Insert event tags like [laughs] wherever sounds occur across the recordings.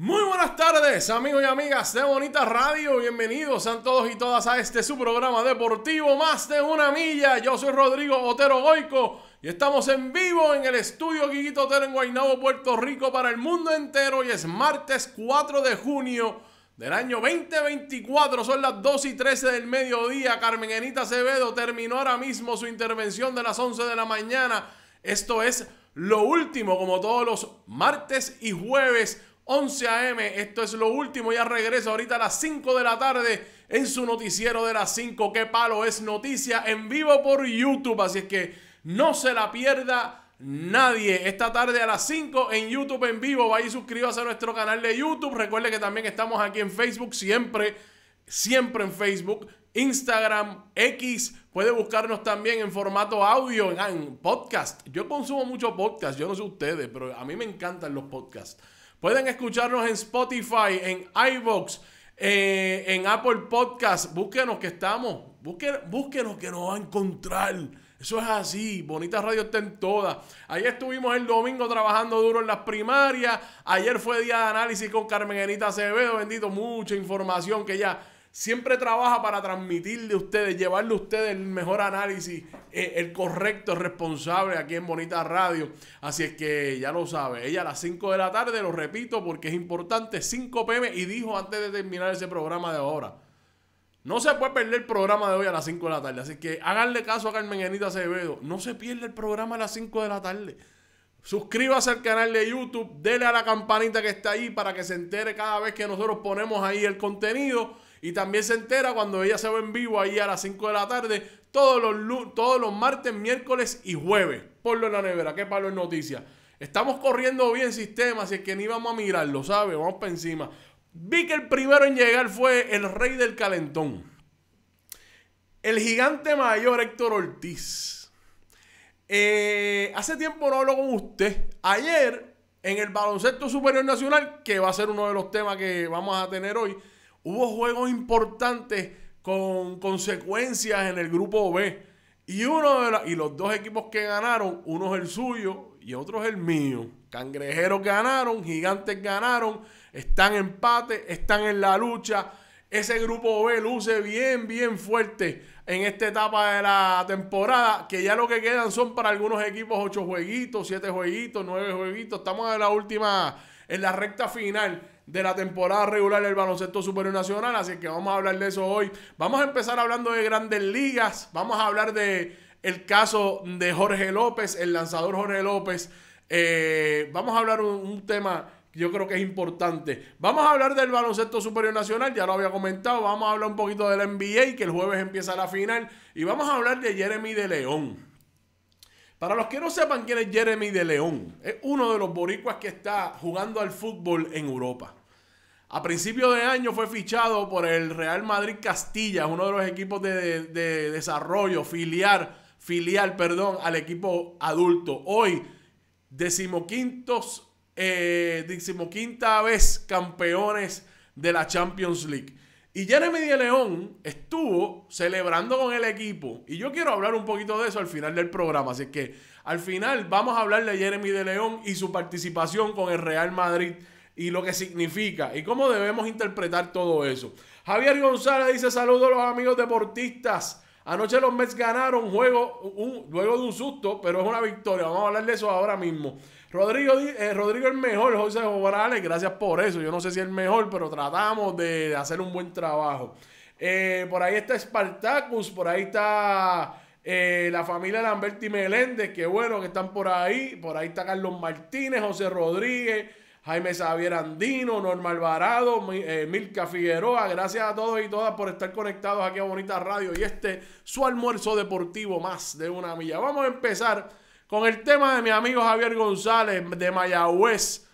Muy buenas tardes, amigos y amigas de Bonita Radio. Bienvenidos a todos y todas a este su programa deportivo Más de una milla. Yo soy Rodrigo Otero Goico y estamos en vivo en el estudio Guiguito Otero en Guaynabo, Puerto Rico para el mundo entero y es martes 4 de junio del año 2024. Son las 2 y 13 del mediodía. Carmen Enita Acevedo terminó ahora mismo su intervención de las 11 de la mañana. Esto es lo último, como todos los martes y jueves 11 a.m. Esto es lo último. Ya regreso ahorita a las 5 de la tarde en su noticiero de las 5. Qué palo es noticia en vivo por YouTube. Así es que no se la pierda nadie. Esta tarde a las 5 en YouTube en vivo. Vaya y suscríbase a nuestro canal de YouTube. Recuerde que también estamos aquí en Facebook siempre. Siempre en Facebook, Instagram, X. Puede buscarnos también en formato audio, en, en podcast. Yo consumo mucho podcast. Yo no sé ustedes, pero a mí me encantan los podcasts. Pueden escucharnos en Spotify, en iVoox, eh, en Apple Podcast. Búsquenos que estamos. Búsquenos, que nos va a encontrar. Eso es así, Bonita Radio está en todas. Ayer estuvimos el domingo trabajando duro en las primarias. Ayer fue día de análisis con Carmen Enita Acevedo. Bendito, mucha información que ya siempre trabaja para transmitirle a ustedes, llevarle a ustedes el mejor análisis, eh, el correcto, el responsable aquí en Bonita Radio. Así es que ya lo sabe, ella a las 5 de la tarde, lo repito porque es importante, 5 pm y dijo antes de terminar ese programa de ahora. No se puede perder el programa de hoy a las 5 de la tarde. Así que háganle caso a Carmen Genita Acevedo. No se pierda el programa a las 5 de la tarde. Suscríbase al canal de YouTube. Dele a la campanita que está ahí para que se entere cada vez que nosotros ponemos ahí el contenido. Y también se entera cuando ella se va en vivo ahí a las 5 de la tarde, todos los, todos los martes, miércoles y jueves. Ponlo en la nevera, qué palo en noticias Estamos corriendo bien sistema, si es que ni vamos a mirarlo, sabe Vamos para encima. Vi que el primero en llegar fue el rey del calentón. El gigante mayor Héctor Ortiz. Eh, hace tiempo no hablo con usted. Ayer, en el baloncesto superior nacional, que va a ser uno de los temas que vamos a tener hoy, Hubo juegos importantes con consecuencias en el grupo B. Y, uno de y los dos equipos que ganaron, uno es el suyo y otro es el mío. Cangrejeros ganaron, gigantes ganaron, están en empate, están en la lucha. Ese grupo B luce bien, bien fuerte en esta etapa de la temporada, que ya lo que quedan son para algunos equipos ocho jueguitos, siete jueguitos, nueve jueguitos. Estamos en la última, en la recta final de la temporada regular del baloncesto superior nacional, así que vamos a hablar de eso hoy. Vamos a empezar hablando de grandes ligas, vamos a hablar de el caso de Jorge López, el lanzador Jorge López. Eh, vamos a hablar un, un tema que yo creo que es importante. Vamos a hablar del baloncesto superior nacional, ya lo había comentado. Vamos a hablar un poquito del NBA, que el jueves empieza la final. Y vamos a hablar de Jeremy de León. Para los que no sepan quién es Jeremy de León, es uno de los boricuas que está jugando al fútbol en Europa. A principio de año fue fichado por el Real Madrid Castilla, uno de los equipos de, desarrollo filial, filial, perdón, al equipo adulto. Hoy, decimoquintos, eh, decimoquinta vez campeones de la Champions League. Y Jeremy de León estuvo celebrando con el equipo. Y yo quiero hablar un poquito de eso al final del programa. Así que al final vamos a hablar de Jeremy de León y su participación con el Real Madrid y lo que significa y cómo debemos interpretar todo eso. Javier González dice saludos a los amigos deportistas. Anoche los Mets ganaron juego, un, luego de un susto, pero es una victoria. Vamos a hablar de eso ahora mismo. Rodrigo, eh, Rodrigo el mejor, José Morales, gracias por eso. Yo no sé si el mejor, pero tratamos de, hacer un buen trabajo. Eh, por ahí está Spartacus, por ahí está eh, la familia y Meléndez, que bueno que están por ahí. Por ahí está Carlos Martínez, José Rodríguez, Jaime Xavier Andino, Norma Alvarado, eh, Milka Figueroa. Gracias a todos y todas por estar conectados aquí a Bonita Radio y este su almuerzo deportivo más de una milla. Vamos a empezar con el tema de mi amigo Javier González de Mayagüez.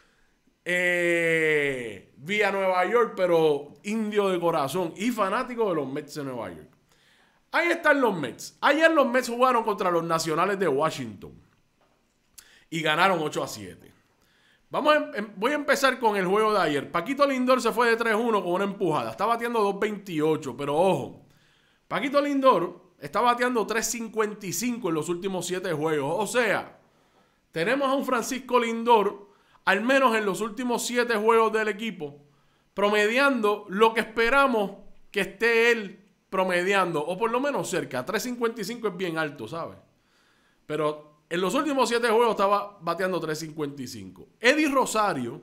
Eh, vía Nueva York, pero indio de corazón y fanático de los Mets de Nueva York. Ahí están los Mets. Ayer los Mets jugaron contra los Nacionales de Washington y ganaron 8 a 7. Em, em, voy a empezar con el juego de ayer. Paquito Lindor se fue de 3-1 con una empujada. Está bateando 2-28, pero ojo. Paquito Lindor está bateando 3.55 en los últimos 7 juegos. O sea, tenemos a un Francisco Lindor, al menos en los últimos 7 juegos del equipo, promediando lo que esperamos que esté él promediando, o por lo menos cerca. 3.55 es bien alto, ¿sabes? Pero en los últimos siete juegos estaba bateando 3.55. Eddie Rosario,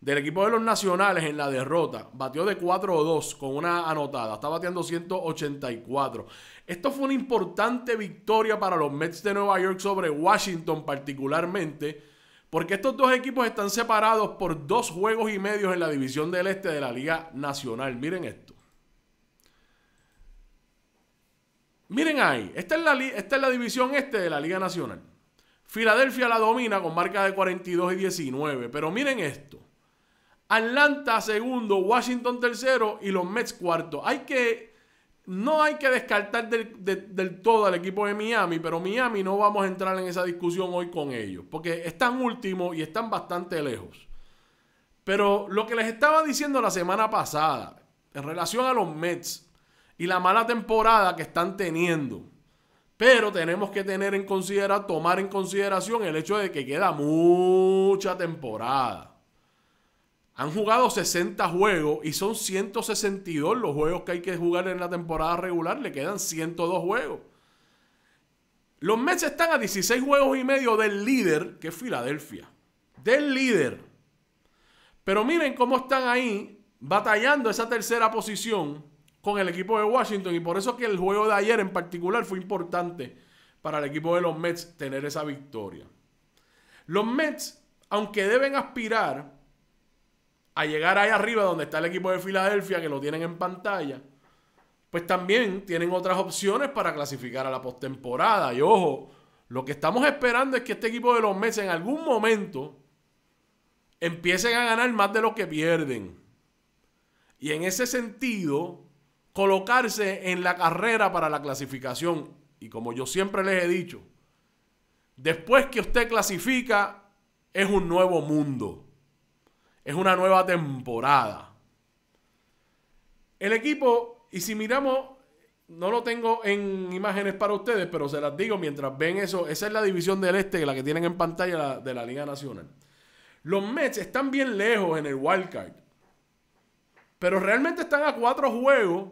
del equipo de los Nacionales en la derrota, batió de 4-2 con una anotada. Está bateando 184. Esto fue una importante victoria para los Mets de Nueva York sobre Washington particularmente. Porque estos dos equipos están separados por dos juegos y medios en la división del este de la Liga Nacional. Miren esto. Miren ahí, esta es, la, la división este de la Liga Nacional. Filadelfia la domina con marca de 42 y 19, pero miren esto. Atlanta segundo, Washington tercero y los Mets cuarto. Hay que, no hay que descartar del, del todo al equipo de Miami, pero Miami no vamos a entrar en esa discusión hoy con ellos, porque están últimos y están bastante lejos. Pero lo que les estaba diciendo la semana pasada en relación a los Mets, y la mala temporada que están teniendo. Pero tenemos que tener en consideración, tomar en consideración el hecho de que queda mucha temporada. Han jugado 60 juegos y son 162 los juegos que hay que jugar en la temporada regular. Le quedan 102 juegos. Los Mets están a 16 juegos y medio del líder, que es Filadelfia. Del líder. Pero miren cómo están ahí batallando esa tercera posición con el equipo de Washington. Y por eso que el juego de ayer en particular fue importante para el equipo de los Mets tener esa victoria. Los Mets, aunque deben aspirar a llegar ahí arriba donde está el equipo de Filadelfia, que lo tienen en pantalla, pues también tienen otras opciones para clasificar a la postemporada. Y ojo, lo que estamos esperando es que este equipo de los Mets en algún momento empiecen a ganar más de lo que pierden. Y en ese sentido, colocarse en la carrera para la clasificación. Y como yo siempre les he dicho, después que usted clasifica, es un nuevo mundo. Es una nueva temporada. El equipo, y si miramos, no lo tengo en imágenes para ustedes, pero se las digo mientras ven eso. Esa es la división del este, la que tienen en pantalla de la Liga Nacional. Los Mets están bien lejos en el wildcard. Pero realmente están a cuatro juegos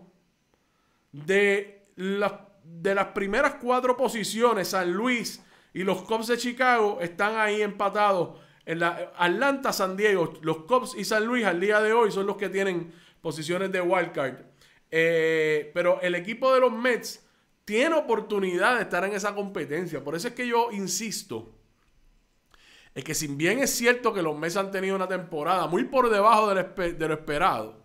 de las, de las primeras cuatro posiciones, San Luis y los Cubs de Chicago están ahí empatados. En la Atlanta, San Diego, los Cubs y San Luis al día de hoy son los que tienen posiciones de wildcard. Eh, pero el equipo de los Mets tiene oportunidad de estar en esa competencia. Por eso es que yo insisto. Es que si bien es cierto que los Mets han tenido una temporada muy por debajo de lo esperado,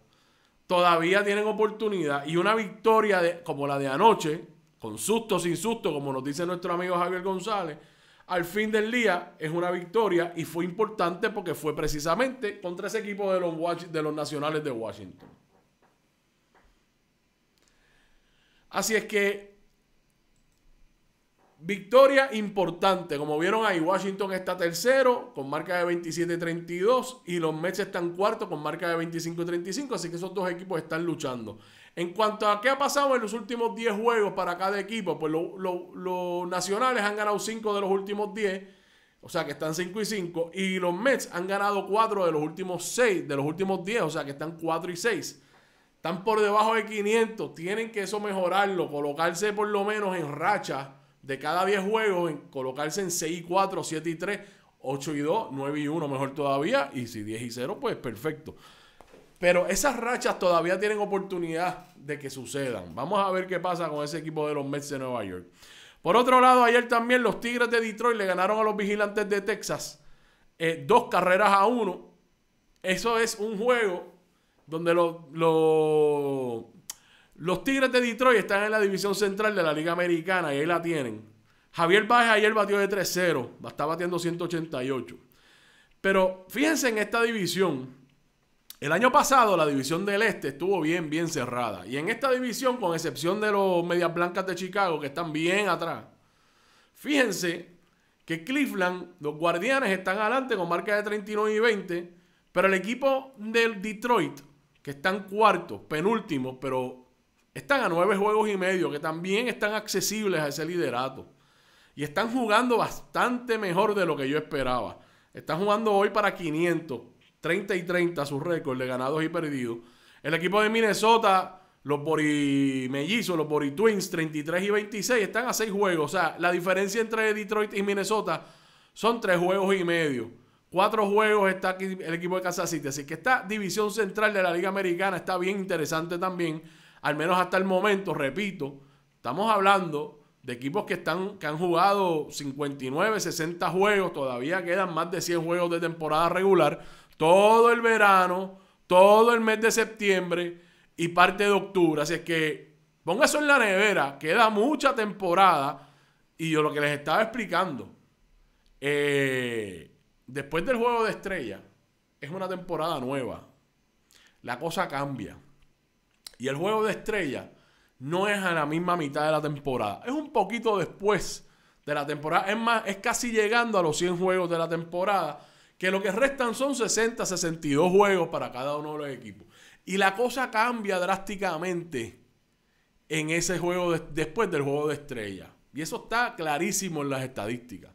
todavía tienen oportunidad y una victoria como la de anoche, con susto, sin susto, como nos dice nuestro amigo Javier González, al fin del día es una victoria y fue importante porque fue precisamente contra ese equipo de los, de los nacionales de Washington. Así es que Victoria importante. Como vieron ahí, Washington está tercero con marca de 27-32 y los Mets están cuarto con marca de 25-35. Así que esos dos equipos están luchando. En cuanto a qué ha pasado en los últimos 10 juegos para cada equipo, pues los nacionales han ganado 5 de los últimos 10. O sea que están 5 y 5. Y los Mets han ganado 4 de los últimos 6, de los últimos 10. O sea que están 4 y 6. Están por debajo de 500. Tienen que eso mejorarlo, colocarse por lo menos en racha de cada 10 juegos en colocarse en 6 y 4, 7 y 3, 8 y 2, 9 y 1, mejor todavía. Y si 10 y 0, pues perfecto. Pero esas rachas todavía tienen oportunidad de que sucedan. Vamos a ver qué pasa con ese equipo de los Mets de Nueva York. Por otro lado, ayer también los Tigres de Detroit le ganaron a los Vigilantes de Texas eh, dos carreras a uno. Eso es un juego donde los los Tigres de Detroit están en la división central de la Liga Americana y ahí la tienen. Javier Baez ayer batió de 3-0, está batiendo 188. Pero fíjense en esta división. El año pasado la división del este estuvo bien, bien cerrada. Y en esta división, con excepción de los Medias Blancas de Chicago, que están bien atrás, fíjense que Cleveland, los Guardianes están adelante con marca de 39 y 20, pero el equipo del Detroit, que están cuarto penúltimo pero están a nueve juegos y medio, que también están accesibles a ese liderato. Y están jugando bastante mejor de lo que yo esperaba. Están jugando hoy para 500, 30 y 30 su récord de ganados y perdidos. El equipo de Minnesota, los Mellizos, los Bori Twins, 33 y 26, están a seis juegos. O sea, la diferencia entre Detroit y Minnesota son tres juegos y medio. Cuatro juegos está aquí el equipo de Kansas City. Así que esta división central de la Liga Americana está bien interesante también al menos hasta el momento, repito, estamos hablando de equipos que, están, que han jugado 59, 60 juegos, todavía quedan más de 100 juegos de temporada regular, todo el verano, todo el mes de septiembre y parte de octubre. Así es que ponga eso en la nevera, queda mucha temporada y yo lo que les estaba explicando, eh, después del juego de estrella, es una temporada nueva, la cosa cambia. Y el juego de estrella no es a la misma mitad de la temporada. Es un poquito después de la temporada. Es más, es casi llegando a los 100 juegos de la temporada, que lo que restan son 60, 62 juegos para cada uno de los equipos. Y la cosa cambia drásticamente en ese juego después del juego de estrella. Y eso está clarísimo en las estadísticas.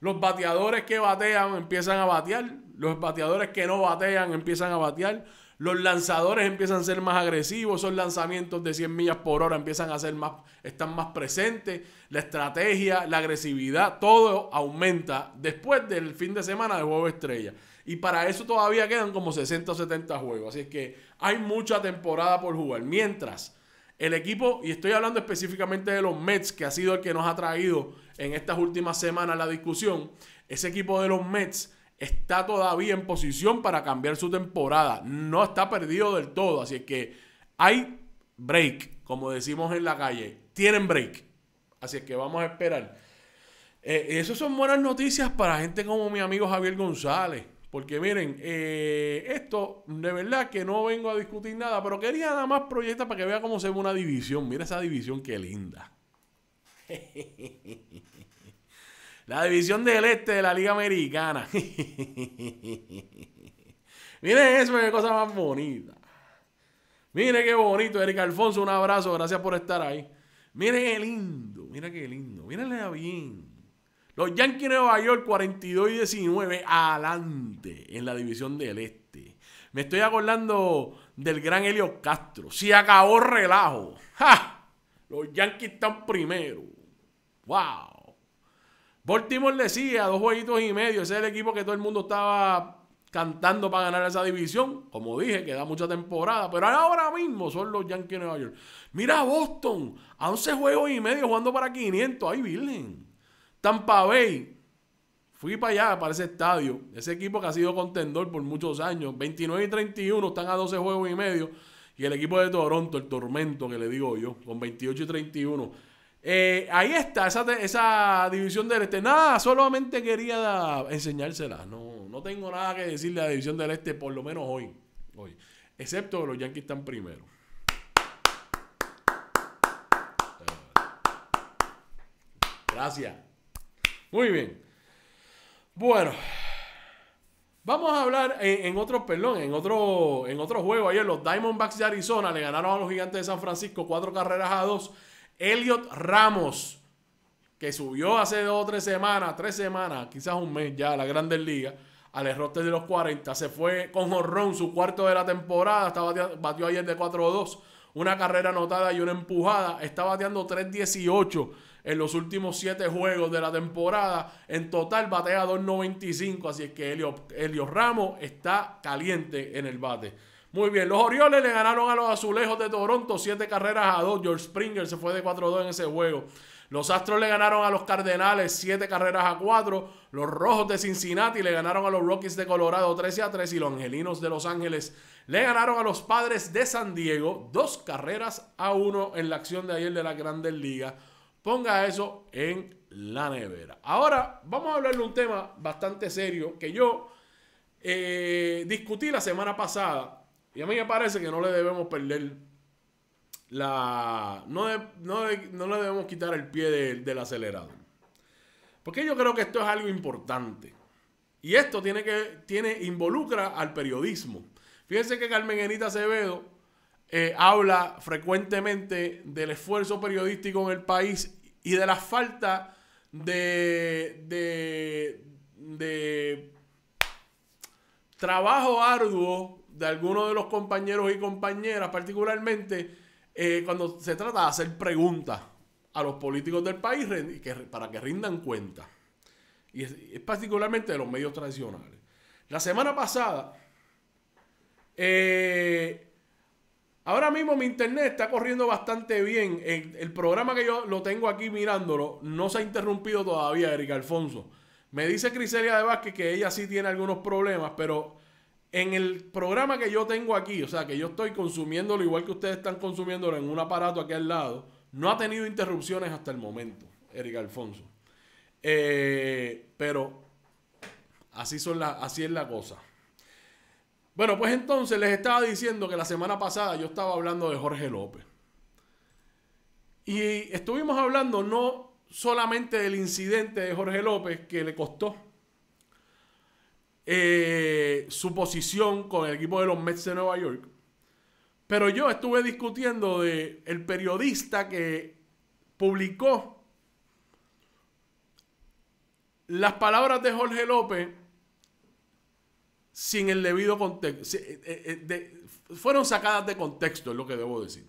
Los bateadores que batean empiezan a batear, los bateadores que no batean empiezan a batear, los lanzadores empiezan a ser más agresivos, esos lanzamientos de 100 millas por hora empiezan a ser más, están más presentes, la estrategia, la agresividad, todo aumenta después del fin de semana de juego estrella. Y para eso todavía quedan como 60 o 70 juegos, así es que hay mucha temporada por jugar. Mientras el equipo, y estoy hablando específicamente de los Mets, que ha sido el que nos ha traído en estas últimas semanas la discusión, ese equipo de los Mets está todavía en posición para cambiar su temporada. No está perdido del todo. Así es que hay break, como decimos en la calle. Tienen break. Así es que vamos a esperar. Eh, esas son buenas noticias para gente como mi amigo Javier González. Porque miren, eh, esto de verdad que no vengo a discutir nada, pero quería nada más proyectar para que vea cómo se ve una división. Mira esa división, qué linda. [laughs] La división del este de la Liga Americana. [laughs] Miren eso, qué cosa más bonita. Miren qué bonito, Eric Alfonso, un abrazo, gracias por estar ahí. Miren qué lindo, mira qué lindo, mírenle bien. Los Yankees de Nueva York 42 y 19 adelante en la división del este. Me estoy acordando del gran Helio Castro. Si acabó relajo. Los Yankees están primero. ¡Wow! Baltimore le dos jueguitos y medio. Ese es el equipo que todo el mundo estaba cantando para ganar esa división. Como dije, queda mucha temporada. Pero ahora mismo son los Yankees de Nueva York. Mira a Boston, a 11 juegos y medio jugando para 500. ahí Virgen! Tampa Bay, fui para allá, para ese estadio. Ese equipo que ha sido contendor por muchos años. 29 y 31 están a 12 juegos y medio. Y el equipo de Toronto, el tormento que le digo yo, con 28 y 31 eh, ahí está, esa, división del este. Nada, solamente quería enseñársela. No, tengo nada que decirle a la división del este, por lo menos hoy. hoy. Excepto que los Yankees están primero. Gracias. Muy bien. Bueno. Vamos a hablar en, otro, perdón, en otro, en otro juego. Ayer los Diamondbacks de Arizona le ganaron a los Gigantes de San Francisco cuatro carreras a dos. Elliot Ramos, que subió hace dos o tres semanas, tres semanas, quizás un mes ya a la Grandes Ligas, al errote de los 40, se fue con Jorrón, su cuarto de la temporada, estaba batió, ayer de 4-2, una carrera anotada y una empujada, está bateando 3-18 en los últimos siete juegos de la temporada. En total batea 2-95, Así es que Elliot Ramos está caliente en el bate. Muy bien, los Orioles le ganaron a los Azulejos de Toronto 7 carreras a 2. George Springer se fue de 4-2 en ese juego. Los Astros le ganaron a los Cardenales 7 carreras a 4. Los Rojos de Cincinnati le ganaron a los Rockies de Colorado 13 a 3. Y los Angelinos de Los Ángeles le ganaron a los Padres de San Diego 2 carreras a 1 en la acción de ayer de la Grandes Ligas. Ponga eso en la nevera. Ahora vamos a hablar de un tema bastante serio que yo eh, discutí la semana pasada y a mí me parece que no le debemos perder la. No, le debemos quitar el pie del acelerado. Porque yo creo que esto es algo importante. Y esto tiene que, tiene, involucra al periodismo. Fíjense que Carmen Enita Acevedo eh, habla frecuentemente del esfuerzo periodístico en el país y de la falta de, de, de trabajo arduo de algunos de los compañeros y compañeras, particularmente eh, cuando se trata de hacer preguntas a los políticos del país para que rindan cuenta. Y es, particularmente de los medios tradicionales. La semana pasada, eh, ahora mismo mi internet está corriendo bastante bien. El, programa que yo lo tengo aquí mirándolo no se ha interrumpido todavía, Erika Alfonso. Me dice Criselia de Vázquez que ella sí tiene algunos problemas, pero en el programa que yo tengo aquí, o sea, que yo estoy consumiéndolo igual que ustedes están consumiéndolo en un aparato aquí al lado, no ha tenido interrupciones hasta el momento, Eric Alfonso. Eh, pero así, son así es la cosa. Bueno, pues entonces les estaba diciendo que la semana pasada yo estaba hablando de Jorge López. Y estuvimos hablando no solamente del incidente de Jorge López que le costó eh, su posición con el equipo de los Mets de Nueva York. Pero yo estuve discutiendo de el periodista que publicó las palabras de Jorge López sin el debido contexto. Eh, eh, fueron sacadas de contexto, es lo que debo decir.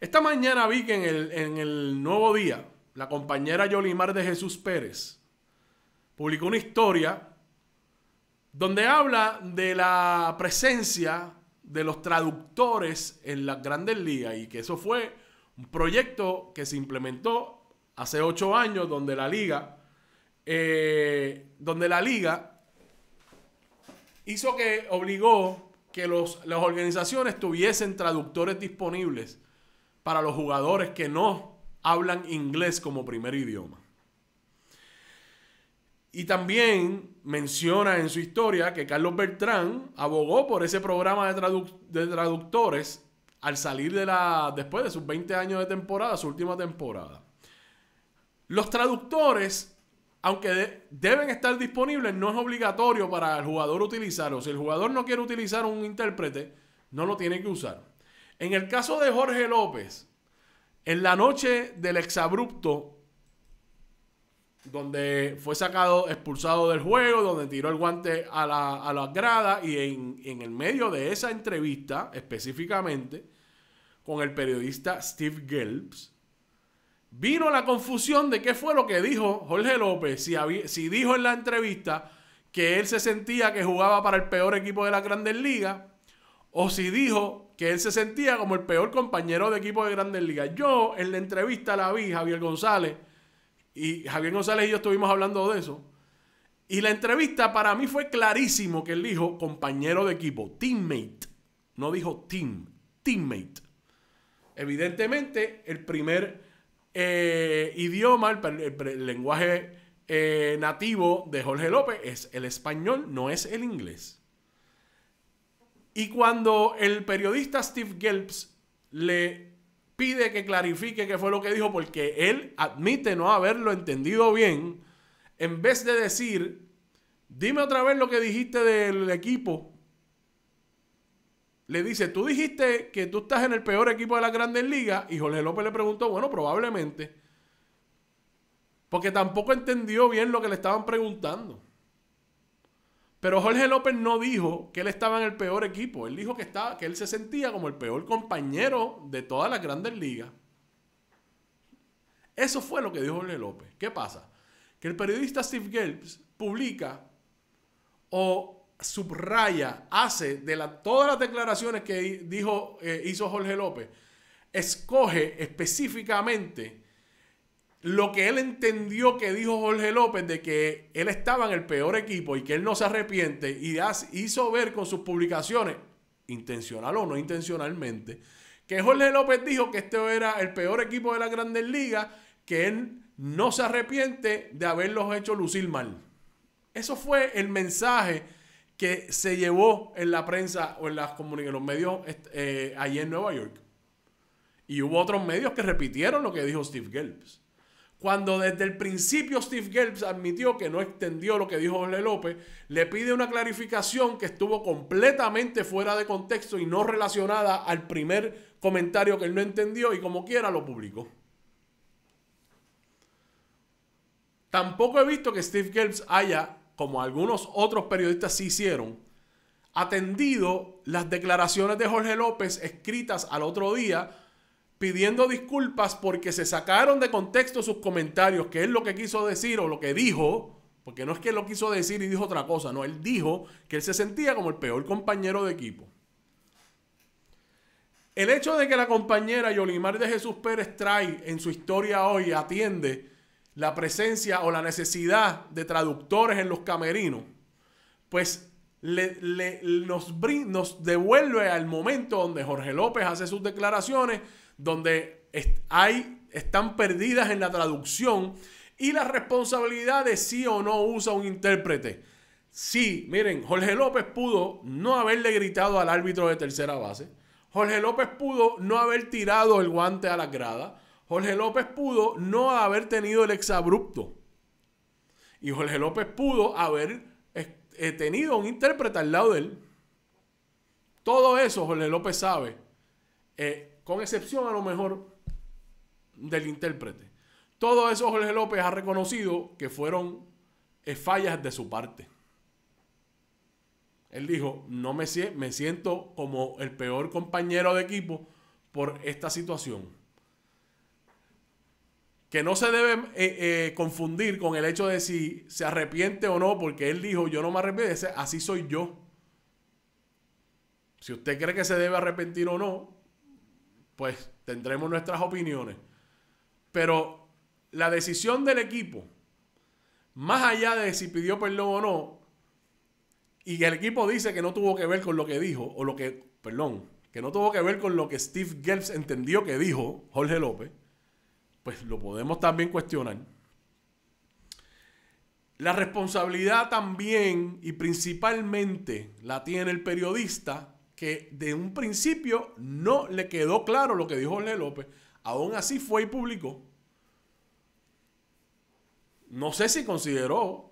Esta mañana vi que en el, en el Nuevo Día, la compañera Yolimar de Jesús Pérez publicó una historia donde habla de la presencia de los traductores en las grandes ligas y que eso fue un proyecto que se implementó hace ocho años donde la liga, eh, donde la liga hizo que obligó que las organizaciones tuviesen traductores disponibles para los jugadores que no hablan inglés como primer idioma. Y también menciona en su historia que Carlos Bertrán abogó por ese programa de, traductores al salir de la, después de sus 20 años de temporada, su última temporada. Los traductores, aunque deben estar disponibles, no es obligatorio para el jugador utilizarlos. Si el jugador no quiere utilizar un intérprete, no lo tiene que usar. En el caso de Jorge López, en la noche del exabrupto donde fue sacado, expulsado del juego, donde tiró el guante a la, a grada y en, el medio de esa entrevista específicamente con el periodista Steve Gelbs, vino la confusión de qué fue lo que dijo Jorge López, si, si dijo en la entrevista que él se sentía que jugaba para el peor equipo de la Grandes Ligas, o si dijo que él se sentía como el peor compañero de equipo de Grandes Ligas. Yo en la entrevista la vi, Javier González, y Javier González y yo estuvimos hablando de eso. Y la entrevista para mí fue clarísimo que él dijo compañero de equipo, teammate. No dijo team, teammate. Evidentemente, el primer eh, idioma, el, lenguaje eh, nativo de Jorge López es el español, no es el inglés. Y cuando el periodista Steve Gelbs le pide que clarifique qué fue lo que dijo porque él admite no haberlo entendido bien, en vez de decir, dime otra vez lo que dijiste del equipo. Le dice, tú dijiste que tú estás en el peor equipo de las grandes ligas y Jorge López le preguntó, bueno, probablemente. Porque tampoco entendió bien lo que le estaban preguntando. Pero Jorge López no dijo que él estaba en el peor equipo. Él dijo que, estaba, que él se sentía como el peor compañero de todas las grandes ligas. Eso fue lo que dijo Jorge López. ¿Qué pasa? Que el periodista Steve Gelbs publica o subraya, hace de todas las declaraciones que dijo, eh, hizo Jorge López, escoge específicamente lo que él entendió que dijo Jorge López de que él estaba en el peor equipo y que él no se arrepiente y hizo ver con sus publicaciones, intencional o no intencionalmente, que Jorge López dijo que este era el peor equipo de la Grandes Ligas, que él no se arrepiente de haberlos hecho lucir mal. Eso fue el mensaje que se llevó en la prensa o en, las los medios eh, allí en Nueva York. Y hubo otros medios que repitieron lo que dijo Steve Gelbs. Cuando desde el principio Steve Gelbs admitió que no extendió lo que dijo Jorge López, le pide una clarificación que estuvo completamente fuera de contexto y no relacionada al primer comentario que él no entendió y como quiera lo publicó. Tampoco he visto que Steve Gelbs haya, como algunos otros periodistas sí hicieron, atendido las declaraciones de Jorge López escritas al otro día pidiendo disculpas porque se sacaron de contexto sus comentarios, que es lo que quiso decir o lo que dijo, porque no es que lo quiso decir y dijo otra cosa, no, él dijo que él se sentía como el peor compañero de equipo. El hecho de que la compañera Yolimar de Jesús Pérez trae en su historia hoy, atiende la presencia o la necesidad de traductores en los camerinos, pues le, nos devuelve al momento donde Jorge López hace sus declaraciones donde hay, están perdidas en la traducción y la responsabilidad de si o no usa un intérprete. Sí, miren, Jorge López pudo no haberle gritado al árbitro de tercera base. Jorge López pudo no haber tirado el guante a la grada. Jorge López pudo no haber tenido el exabrupto. Y Jorge López pudo haber eh, tenido un intérprete al lado de él. Todo eso Jorge López sabe. Eh, con excepción a lo mejor del intérprete. Todo eso Jorge López ha reconocido que fueron eh, fallas de su parte. Él dijo, no me, me siento como el peor compañero de equipo por esta situación. Que no se debe eh, eh, confundir con el hecho de si se arrepiente o no, porque él dijo, yo no me arrepiento, así soy yo. Si usted cree que se debe arrepentir o no, pues tendremos nuestras opiniones. Pero la decisión del equipo, más allá de si pidió perdón o no, y el equipo dice que no tuvo que ver con lo que dijo, o lo que, perdón, que no tuvo que ver con lo que Steve Gelbs entendió que dijo Jorge López, pues lo podemos también cuestionar. La responsabilidad también y principalmente la tiene el periodista de un principio no le quedó claro lo que dijo Jorge López, aún así fue y publicó. No sé si consideró,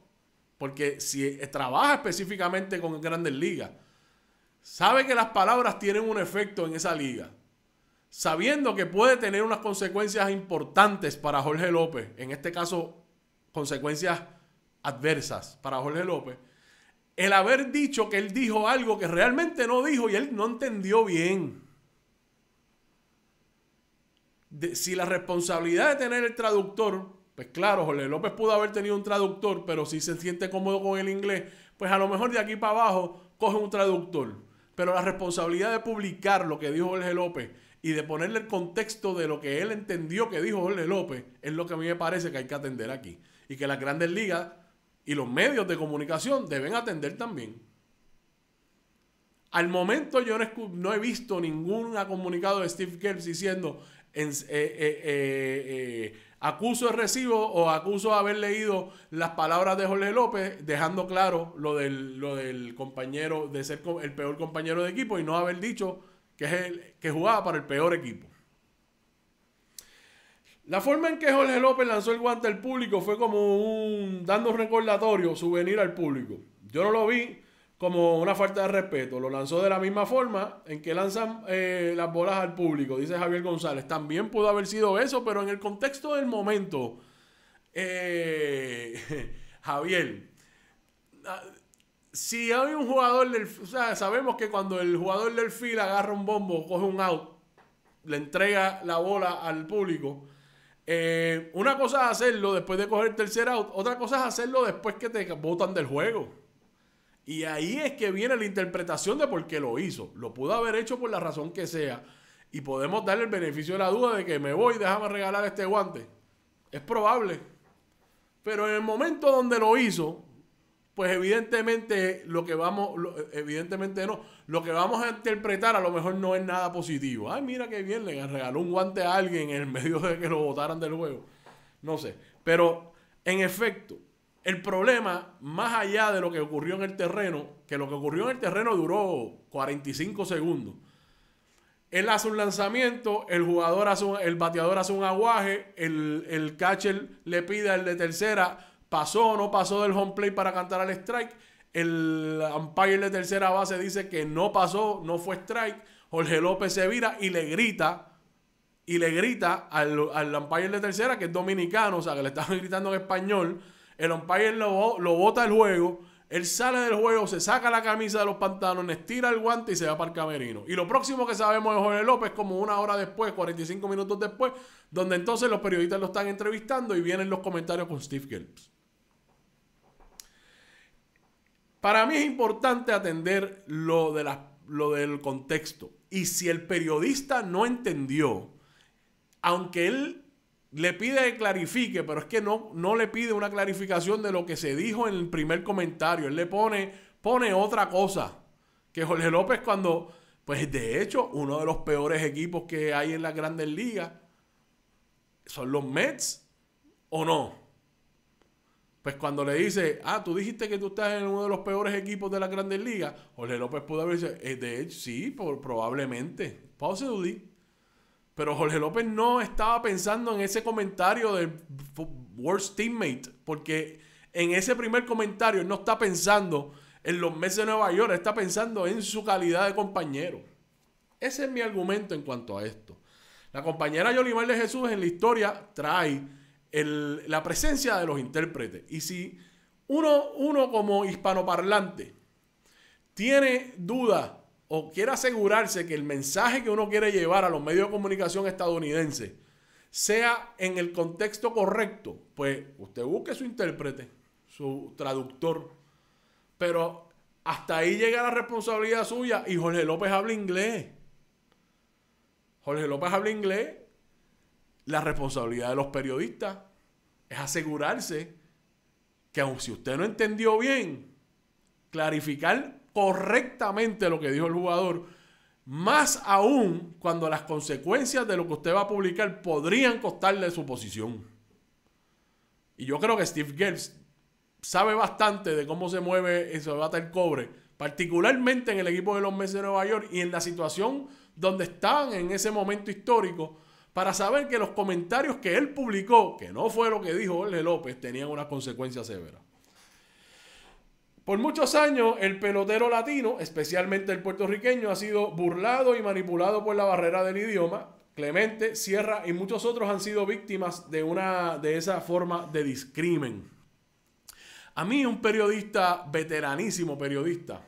porque si trabaja específicamente con grandes ligas, sabe que las palabras tienen un efecto en esa liga, sabiendo que puede tener unas consecuencias importantes para Jorge López, en este caso consecuencias adversas para Jorge López, el haber dicho que él dijo algo que realmente no dijo y él no entendió bien. si la responsabilidad de tener el traductor, pues claro, Jorge López pudo haber tenido un traductor, pero si se siente cómodo con el inglés, pues a lo mejor de aquí para abajo coge un traductor. Pero la responsabilidad de publicar lo que dijo Jorge López y de ponerle el contexto de lo que él entendió que dijo Jorge López es lo que a mí me parece que hay que atender aquí. Y que las grandes ligas y los medios de comunicación deben atender también. Al momento yo no, he visto ningún comunicado de Steve Kerr diciendo eh, eh, eh, acuso el recibo o acuso haber leído las palabras de Jorge López, dejando claro lo del, lo del compañero, de ser el peor compañero de equipo y no haber dicho que, es el, que jugaba para el peor equipo. La forma en que Jorge López lanzó el guante al público fue como un dando un recordatorio, souvenir al público. Yo no lo vi como una falta de respeto. Lo lanzó de la misma forma en que lanzan eh, las bolas al público, dice Javier González. También pudo haber sido eso, pero en el contexto del momento, eh, [laughs] Javier, ah, si hay un jugador del... O sabemos que cuando el jugador del fil agarra un bombo, coge un out, le entrega la bola al público eh, una cosa es hacerlo después de coger el tercer out, otra cosa es hacerlo después que te botan del juego. Y ahí es que viene la interpretación de por qué lo hizo. Lo pudo haber hecho por la razón que sea. Y podemos darle el beneficio de la duda de que me voy, déjame regalar este guante. Es probable. Pero en el momento donde lo hizo, pues evidentemente lo que vamos, evidentemente no, lo que vamos a interpretar a lo mejor no es nada positivo. Ay, mira qué bien, le regaló un guante a alguien en medio de que lo botaran del juego. No sé, pero en efecto, el problema, más allá de lo que ocurrió en el terreno, que lo que ocurrió en el terreno duró 45 segundos. Él hace un lanzamiento, el jugador hace el bateador hace un aguaje, el, el catcher le pida el de tercera pasó o no pasó del home play para cantar al strike. El umpire de tercera base dice que no pasó, no fue strike. Jorge López se vira y le grita y le grita al, al umpire de tercera, que es dominicano, o sea, que le estaban [laughs] gritando en español. El umpire lo, lo bota el juego. Él sale del juego, se saca la camisa de los pantalones, tira el guante y se va para el camerino. Y lo próximo que sabemos de Jorge López, como una hora después, 45 minutos después, donde entonces los periodistas lo están entrevistando y vienen los comentarios con Steve Gelbs. Para mí es importante atender lo, de lo del contexto. Y si el periodista no entendió, aunque él le pide que clarifique, pero es que no, no le pide una clarificación de lo que se dijo en el primer comentario. Él le pone, pone otra cosa. Que Jorge López cuando, pues de hecho, uno de los peores equipos que hay en las grandes ligas son los Mets, ¿o no? Pues cuando le dice, ah, tú dijiste que tú estás en uno de los peores equipos de la Grandes Ligas, Jorge López pudo haber dicho, eh, sí, probablemente. Pause Pero Jorge López no estaba pensando en ese comentario del worst teammate, porque en ese primer comentario él no está pensando en los meses de Nueva York, está pensando en su calidad de compañero. Ese es mi argumento en cuanto a esto. La compañera Yolimar de Jesús en la historia trae la presencia de los intérpretes. Y si uno, uno como hispanoparlante tiene dudas o quiere asegurarse que el mensaje que uno quiere llevar a los medios de comunicación estadounidenses sea en el contexto correcto, pues usted busque su intérprete, su traductor. Pero hasta ahí llega la responsabilidad suya y Jorge López habla inglés. Jorge López habla inglés la responsabilidad de los periodistas es asegurarse que aun si usted no entendió bien, clarificar correctamente lo que dijo el jugador, más aún cuando las consecuencias de lo que usted va a publicar podrían costarle su posición. Y yo creo que Steve Gers sabe bastante de cómo se mueve se bata el cobre, particularmente en el equipo de los meses de Nueva York y en la situación donde estaban en ese momento histórico para saber que los comentarios que él publicó, que no fue lo que dijo Jorge López, tenían una consecuencia severa Por muchos años, el pelotero latino, especialmente el puertorriqueño, ha sido burlado y manipulado por la barrera del idioma. Clemente, Sierra y muchos otros han sido víctimas de, una, de esa forma de discrimen. A mí, un periodista, veteranísimo periodista,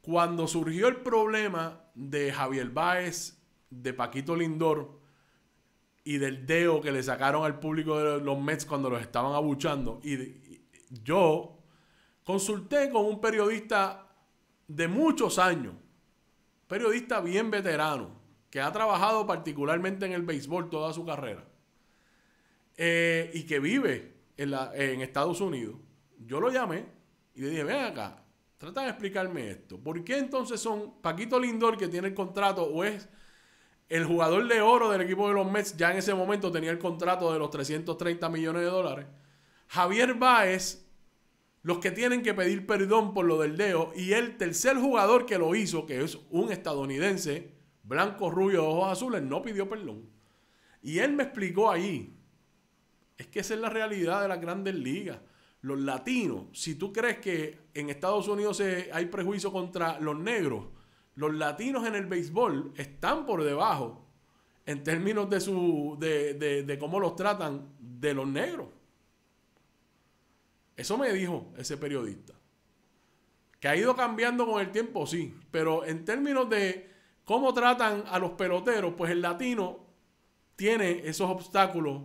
cuando surgió el problema de Javier Báez, de Paquito Lindor, y del deo que le sacaron al público de los Mets cuando los estaban abuchando. Y, yo consulté con un periodista de muchos años, periodista bien veterano, que ha trabajado particularmente en el béisbol toda su carrera eh, y que vive en, en Estados Unidos. Yo lo llamé y le dije, ven acá, trata de explicarme esto. ¿Por qué entonces son Paquito Lindor que tiene el contrato o es el jugador de oro del equipo de los Mets ya en ese momento tenía el contrato de los 330 millones de dólares. Javier Báez, los que tienen que pedir perdón por lo del dedo, y el tercer jugador que lo hizo, que es un estadounidense, blanco, rubio, ojos azules, no pidió perdón. Y él me explicó ahí, es que esa es la realidad de las grandes ligas. Los latinos, si tú crees que en Estados Unidos hay prejuicio contra los negros, los latinos en el béisbol están por debajo en términos de, su, de, cómo los tratan de los negros. Eso me dijo ese periodista. Que ha ido cambiando con el tiempo, sí, pero en términos de cómo tratan a los peloteros, pues el latino tiene esos obstáculos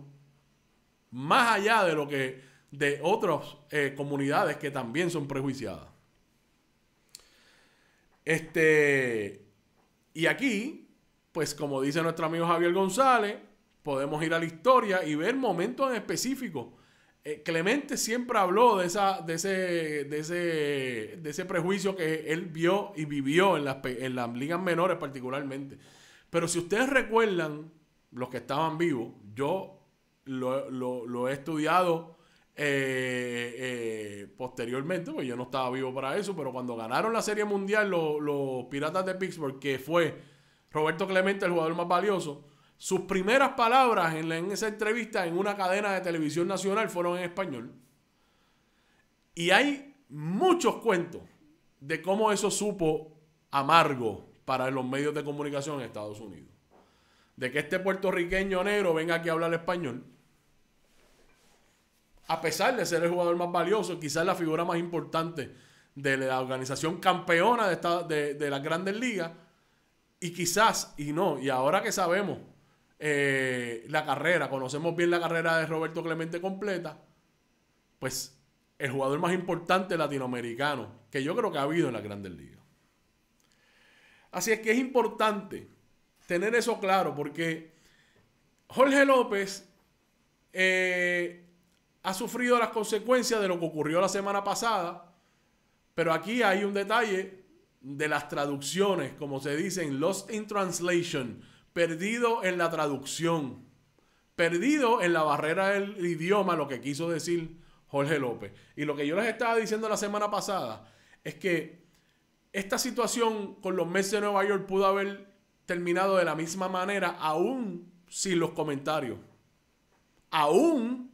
más allá de lo que de otras eh, comunidades que también son prejuiciadas. Este, y aquí, pues como dice nuestro amigo Javier González, podemos ir a la historia y ver momentos en específico. Eh, Clemente siempre habló de, esa, de, ese, de, ese, prejuicio que él vio y vivió en las, en las ligas menores particularmente. Pero si ustedes recuerdan, los que estaban vivos, yo lo, lo he estudiado eh, eh, posteriormente, porque yo no estaba vivo para eso, pero cuando ganaron la Serie Mundial los, Piratas de Pittsburgh, que fue Roberto Clemente el jugador más valioso, sus primeras palabras en, en esa entrevista en una cadena de televisión nacional fueron en español. Y hay muchos cuentos de cómo eso supo amargo para los medios de comunicación en Estados Unidos. De que este puertorriqueño negro venga aquí a hablar español a pesar de ser el jugador más valioso, quizás la figura más importante de la organización campeona de, de, las grandes ligas. Y quizás, y no, y ahora que sabemos eh, la carrera, conocemos bien la carrera de Roberto Clemente completa, pues el jugador más importante latinoamericano que yo creo que ha habido en las grandes ligas. Así es que es importante tener eso claro porque Jorge López eh, ha sufrido las consecuencias de lo que ocurrió la semana pasada, pero aquí hay un detalle de las traducciones, como se dice Lost in Translation, perdido en la traducción, perdido en la barrera del idioma, lo que quiso decir Jorge López. Y lo que yo les estaba diciendo la semana pasada es que esta situación con los meses de Nueva York pudo haber terminado de la misma manera, aún sin los comentarios. Aún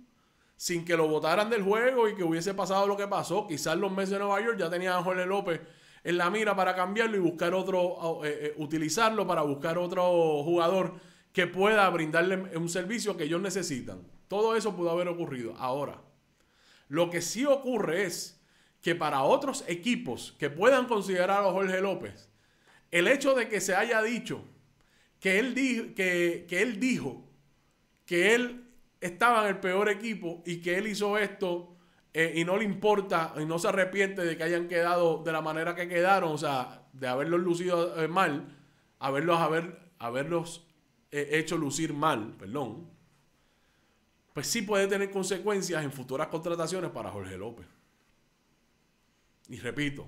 sin que lo votaran del juego y que hubiese pasado lo que pasó. Quizás los meses de Nueva York ya tenían a Jorge López en la mira para cambiarlo y buscar otro, oh, eh, eh, utilizarlo para buscar otro jugador que pueda brindarle un servicio que ellos necesitan. Todo eso pudo haber ocurrido. Ahora, lo que sí ocurre es que para otros equipos que puedan considerar a Jorge López, el hecho de que se haya dicho que él, que, que él dijo que él estaba en el peor equipo y que él hizo esto eh, y no le importa y no se arrepiente de que hayan quedado de la manera que quedaron, o sea, de haberlos lucido eh, mal, haberlos, haber, haberlos eh, hecho lucir mal, perdón, pues sí puede tener consecuencias en futuras contrataciones para Jorge López. Y repito,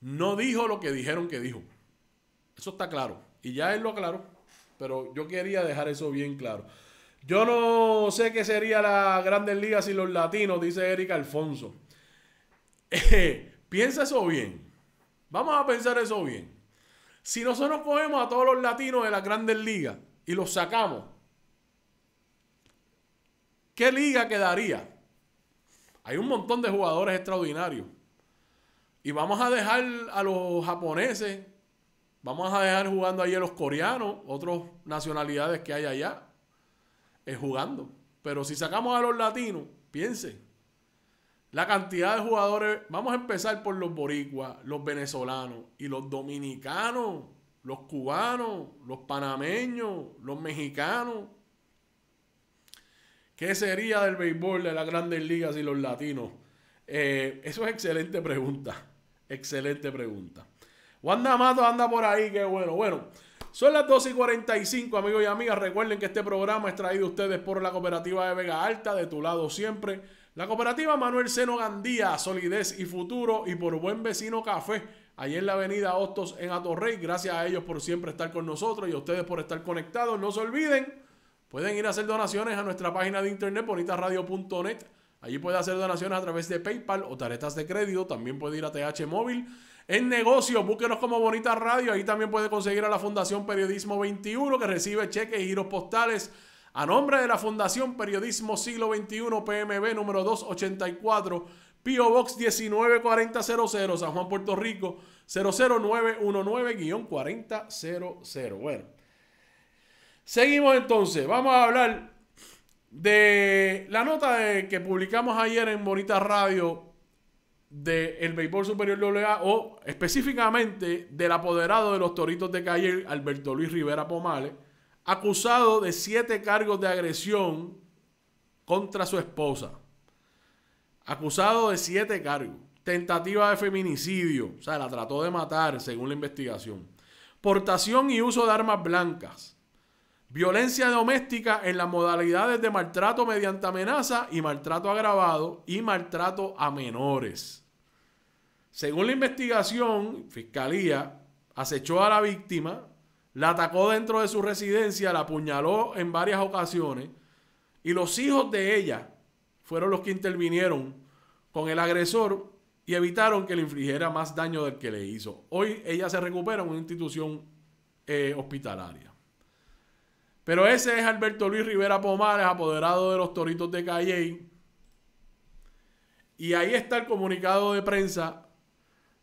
no dijo lo que dijeron que dijo. Eso está claro. Y ya él lo aclaró. Pero yo quería dejar eso bien claro. Yo no sé qué sería la Grandes Ligas sin los latinos, dice Eric Alfonso. Eh, piensa eso bien. Vamos a pensar eso bien. Si nosotros cogemos a todos los latinos de la Grandes Ligas y los sacamos, ¿qué liga quedaría? Hay un montón de jugadores extraordinarios. Y vamos a dejar a los japoneses, vamos a dejar jugando ahí a los coreanos, otras nacionalidades que hay allá es jugando. Pero si sacamos a los latinos, piense, la cantidad de jugadores, vamos a empezar por los boricuas, los venezolanos y los dominicanos, los cubanos, los panameños, los mexicanos. ¿Qué sería del béisbol de las grandes ligas y los latinos? Eh, eso es excelente pregunta. Excelente pregunta. Wanda Mato anda por ahí, qué bueno. Bueno, son las 12 y 45, amigos y amigas. Recuerden que este programa es traído a ustedes por la Cooperativa de Vega Alta, de tu lado siempre. La Cooperativa Manuel Seno Gandía, Solidez y Futuro, y por Buen Vecino Café, ahí en la Avenida Hostos en Atorrey. Gracias a ellos por siempre estar con nosotros y a ustedes por estar conectados. No se olviden, pueden ir a hacer donaciones a nuestra página de internet, bonitasradio.net. Allí puede hacer donaciones a través de PayPal o tarjetas de crédito. También puede ir a TH Móvil. En negocios, búsquenos como Bonita Radio. Ahí también puede conseguir a la Fundación Periodismo 21, que recibe cheques y giros postales. A nombre de la Fundación Periodismo Siglo XXI, PMB número 284, Pio Box 19400, San Juan, Puerto Rico 00919-4000. Bueno, seguimos entonces. Vamos a hablar de la nota que publicamos ayer en Bonita Radio del el béisbol superior A o específicamente del apoderado de los Toritos de Calle, Alberto Luis Rivera Pomales, acusado de siete cargos de agresión contra su esposa. Acusado de siete cargos. Tentativa de feminicidio, o sea, la trató de matar según la investigación. Portación y uso de armas blancas. Violencia doméstica en las modalidades de maltrato mediante amenaza y maltrato agravado y maltrato a menores. Según la investigación, Fiscalía acechó a la víctima, la atacó dentro de su residencia, la apuñaló en varias ocasiones y los hijos de ella fueron los que intervinieron con el agresor y evitaron que le infligiera más daño del que le hizo. Hoy ella se recupera en una institución eh, hospitalaria. Pero ese es Alberto Luis Rivera Pomares, apoderado de los Toritos de Calle. Y ahí está el comunicado de prensa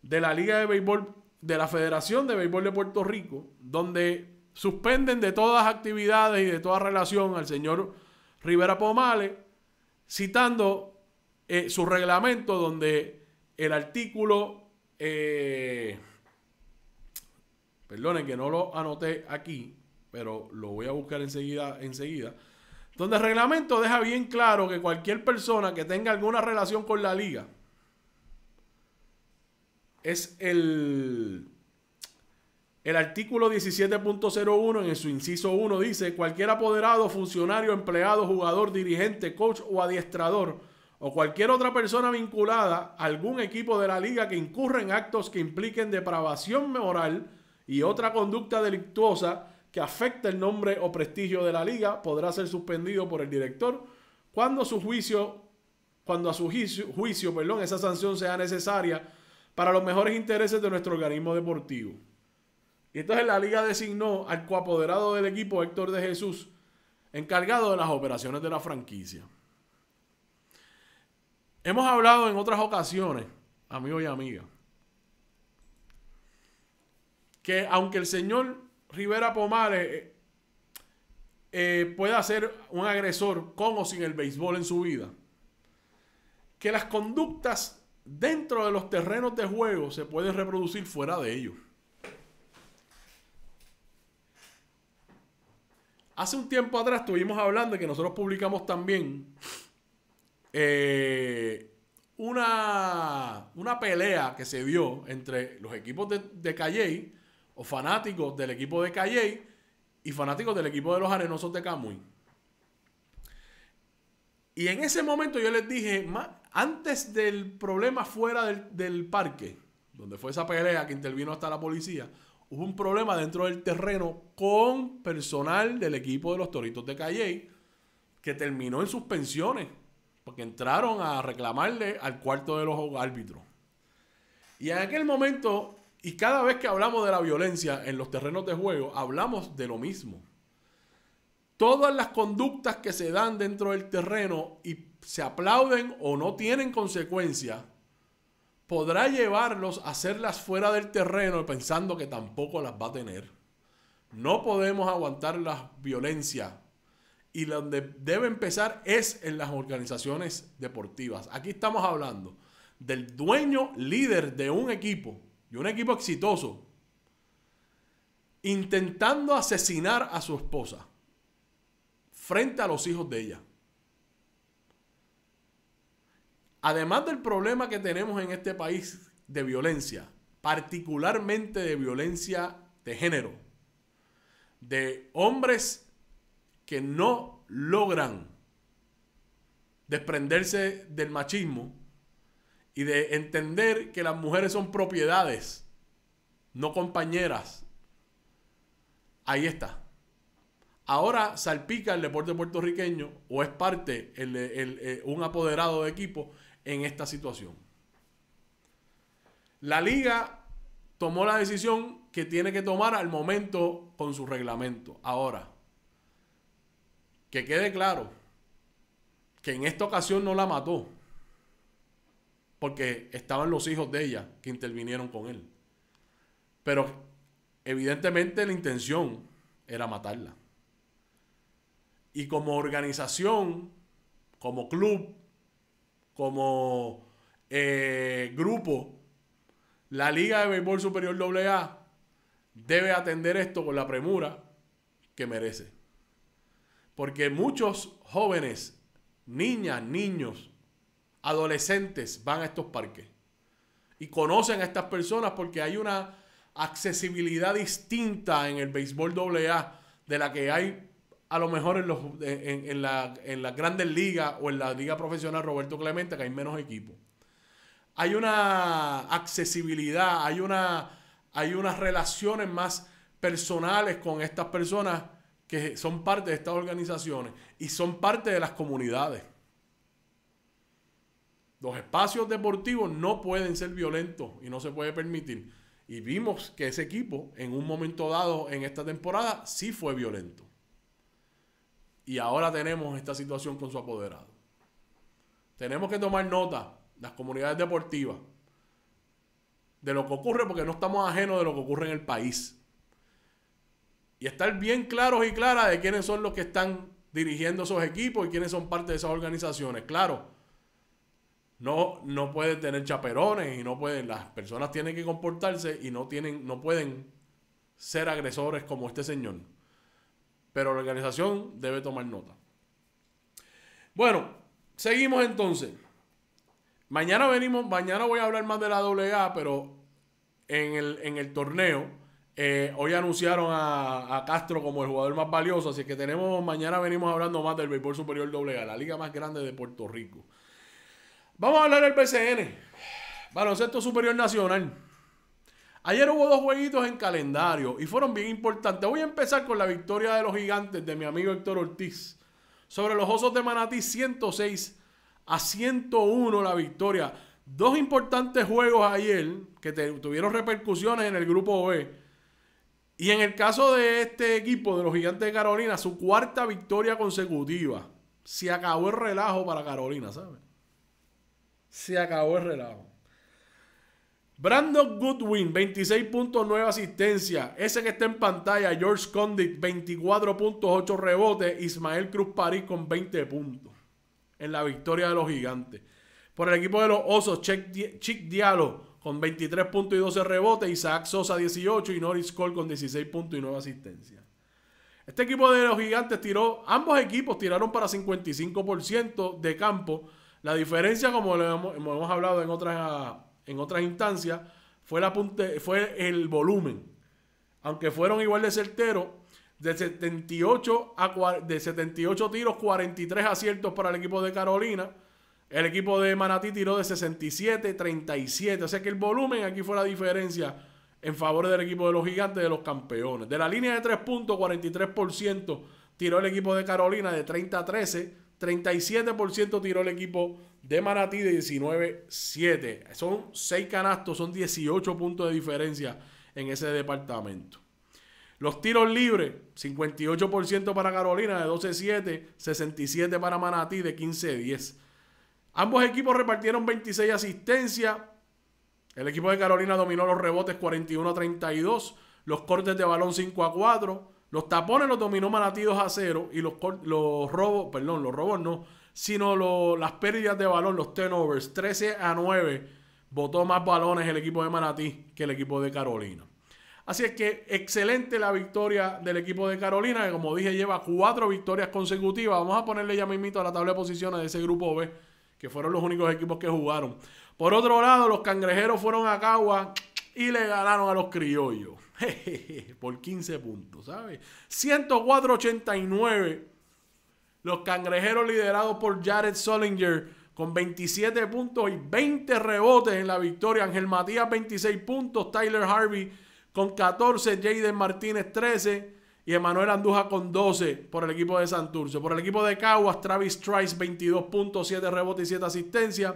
de la Liga de Béisbol, de la Federación de Béisbol de Puerto Rico, donde suspenden de todas actividades y de toda relación al señor Rivera Pomales, citando eh, su reglamento donde el artículo, eh, perdonen que no lo anoté aquí, pero lo voy a buscar enseguida, enseguida, donde el reglamento deja bien claro que cualquier persona que tenga alguna relación con la liga, es el, el artículo 17.01 en su inciso 1 dice, cualquier apoderado, funcionario, empleado, jugador, dirigente, coach o adiestrador o cualquier otra persona vinculada a algún equipo de la liga que incurra en actos que impliquen depravación moral y otra conducta delictuosa que afecte el nombre o prestigio de la liga podrá ser suspendido por el director cuando su juicio, cuando a su juicio, juicio perdón, esa sanción sea necesaria para los mejores intereses de nuestro organismo deportivo. Y entonces la liga designó al coapoderado del equipo Héctor de Jesús, encargado de las operaciones de la franquicia. Hemos hablado en otras ocasiones, amigos y amigas, que aunque el señor Rivera Pomares eh, eh, pueda ser un agresor con o sin el béisbol en su vida, que las conductas dentro de los terrenos de juego se puede reproducir fuera de ellos. Hace un tiempo atrás estuvimos hablando que nosotros publicamos también eh, una, una, pelea que se dio entre los equipos de, de Calle o fanáticos del equipo de Calle y fanáticos del equipo de los Arenosos de Camuy. Y en ese momento yo les dije, antes del problema fuera del, parque, donde fue esa pelea que intervino hasta la policía, hubo un problema dentro del terreno con personal del equipo de los Toritos de Calle que terminó en suspensiones porque entraron a reclamarle al cuarto de los árbitros. Y en aquel momento, y cada vez que hablamos de la violencia en los terrenos de juego, hablamos de lo mismo. Todas las conductas que se dan dentro del terreno y se aplauden o no tienen consecuencia, podrá llevarlos a hacerlas fuera del terreno pensando que tampoco las va a tener. No podemos aguantar la violencia y donde debe empezar es en las organizaciones deportivas. Aquí estamos hablando del dueño líder de un equipo, y un equipo exitoso, intentando asesinar a su esposa frente a los hijos de ella. Además del problema que tenemos en este país de violencia, particularmente de violencia de género, de hombres que no logran desprenderse del machismo y de entender que las mujeres son propiedades, no compañeras. Ahí está. Ahora salpica el deporte puertorriqueño o es parte eh, un apoderado de equipo en esta situación. La liga tomó la decisión que tiene que tomar al momento con su reglamento. Ahora, que quede claro que en esta ocasión no la mató, porque estaban los hijos de ella que intervinieron con él. Pero evidentemente la intención era matarla. Y como organización, como club, como eh, grupo, la Liga de Béisbol Superior AA debe atender esto con la premura que merece. Porque muchos jóvenes, niñas, niños, adolescentes van a estos parques y conocen a estas personas porque hay una accesibilidad distinta en el béisbol AA de la que hay a lo mejor en, la, en las grandes ligas o en la liga profesional Roberto Clemente, que hay menos equipos. Hay una accesibilidad, hay, una, hay unas relaciones más personales con estas personas que son parte de estas organizaciones y son parte de las comunidades. Los espacios deportivos no pueden ser violentos y no se puede permitir. Y vimos que ese equipo en un momento dado en esta temporada sí fue violento. Y ahora tenemos esta situación con su apoderado. Tenemos que tomar nota, las comunidades deportivas, de lo que ocurre, porque no estamos ajenos de lo que ocurre en el país. Y estar bien claros y claras de quiénes son los que están dirigiendo esos equipos y quiénes son parte de esas organizaciones. Claro, no, no pueden tener chaperones y no pueden, las personas tienen que comportarse y no tienen, no pueden ser agresores como este señor pero la organización debe tomar nota. Bueno, seguimos entonces. Mañana venimos, mañana voy a hablar más de la AA, pero en el, torneo, eh, hoy anunciaron a, Castro como el jugador más valioso, así que tenemos, mañana venimos hablando más del béisbol superior AA, la liga más grande de Puerto Rico. Vamos a hablar del BCN, baloncesto superior nacional. Ayer hubo dos jueguitos en calendario y fueron bien importantes. Voy a empezar con la victoria de los gigantes de mi amigo Héctor Ortiz sobre los Osos de Manatí 106 a 101 la victoria. Dos importantes juegos ayer que tuvieron repercusiones en el grupo B. Y en el caso de este equipo de los Gigantes de Carolina, su cuarta victoria consecutiva. Se acabó el relajo para Carolina, ¿sabes? Se acabó el relajo. Brandon Goodwin, 26.9 asistencia. Ese que está en pantalla, George Condit, 24.8 rebotes. Ismael Cruz París con 20 puntos en la victoria de los gigantes. Por el equipo de los Osos, Chick Diallo con 23 puntos y 12 rebotes. Isaac Sosa, 18 y Norris Cole con 16 puntos y 9 asistencias. Este equipo de los gigantes tiró, ambos equipos tiraron para 55% de campo. La diferencia, como hemos hablado en otras en otras instancias fue, el volumen. Aunque fueron igual de certeros, de 78, a, 78 tiros, 43 aciertos para el equipo de Carolina. El equipo de Manatí tiró de 67, 37. O sea que el volumen aquí fue la diferencia en favor del equipo de los gigantes, de los campeones. De la línea de 3 puntos, 43% tiró el equipo de Carolina de 30 a 13. 37% tiró el equipo de Manatí de 19-7. Son 6 canastos, son 18 puntos de diferencia en ese departamento. Los tiros libres, 58% para Carolina de 12-7, 67% para Manatí de 15-10. Ambos equipos repartieron 26 asistencias. El equipo de Carolina dominó los rebotes 41 32, los cortes de balón 5 a 4, los tapones los dominó Manatí 2 a 0 y los, los robos, perdón, los robos no, sino las pérdidas de balón, los turnovers. 13 a 9 votó más balones el equipo de Manatí que el equipo de Carolina. Así es que excelente la victoria del equipo de Carolina, que como dije lleva cuatro victorias consecutivas. Vamos a ponerle ya mismito a la tabla de posiciones de ese grupo B, que fueron los únicos equipos que jugaron. Por otro lado, los cangrejeros fueron a Cagua y le ganaron a los criollos. [laughs] por 15 puntos, ¿sabes? Los cangrejeros liderados por Jared Solinger con 27 puntos y 20 rebotes en la victoria. Ángel Matías 26 puntos, Tyler Harvey con 14, Jaden Martínez 13 y Emanuel Anduja con 12 por el equipo de Santurce. Por el equipo de Caguas, Travis Trice 22 puntos, 7 rebotes y 7 asistencias.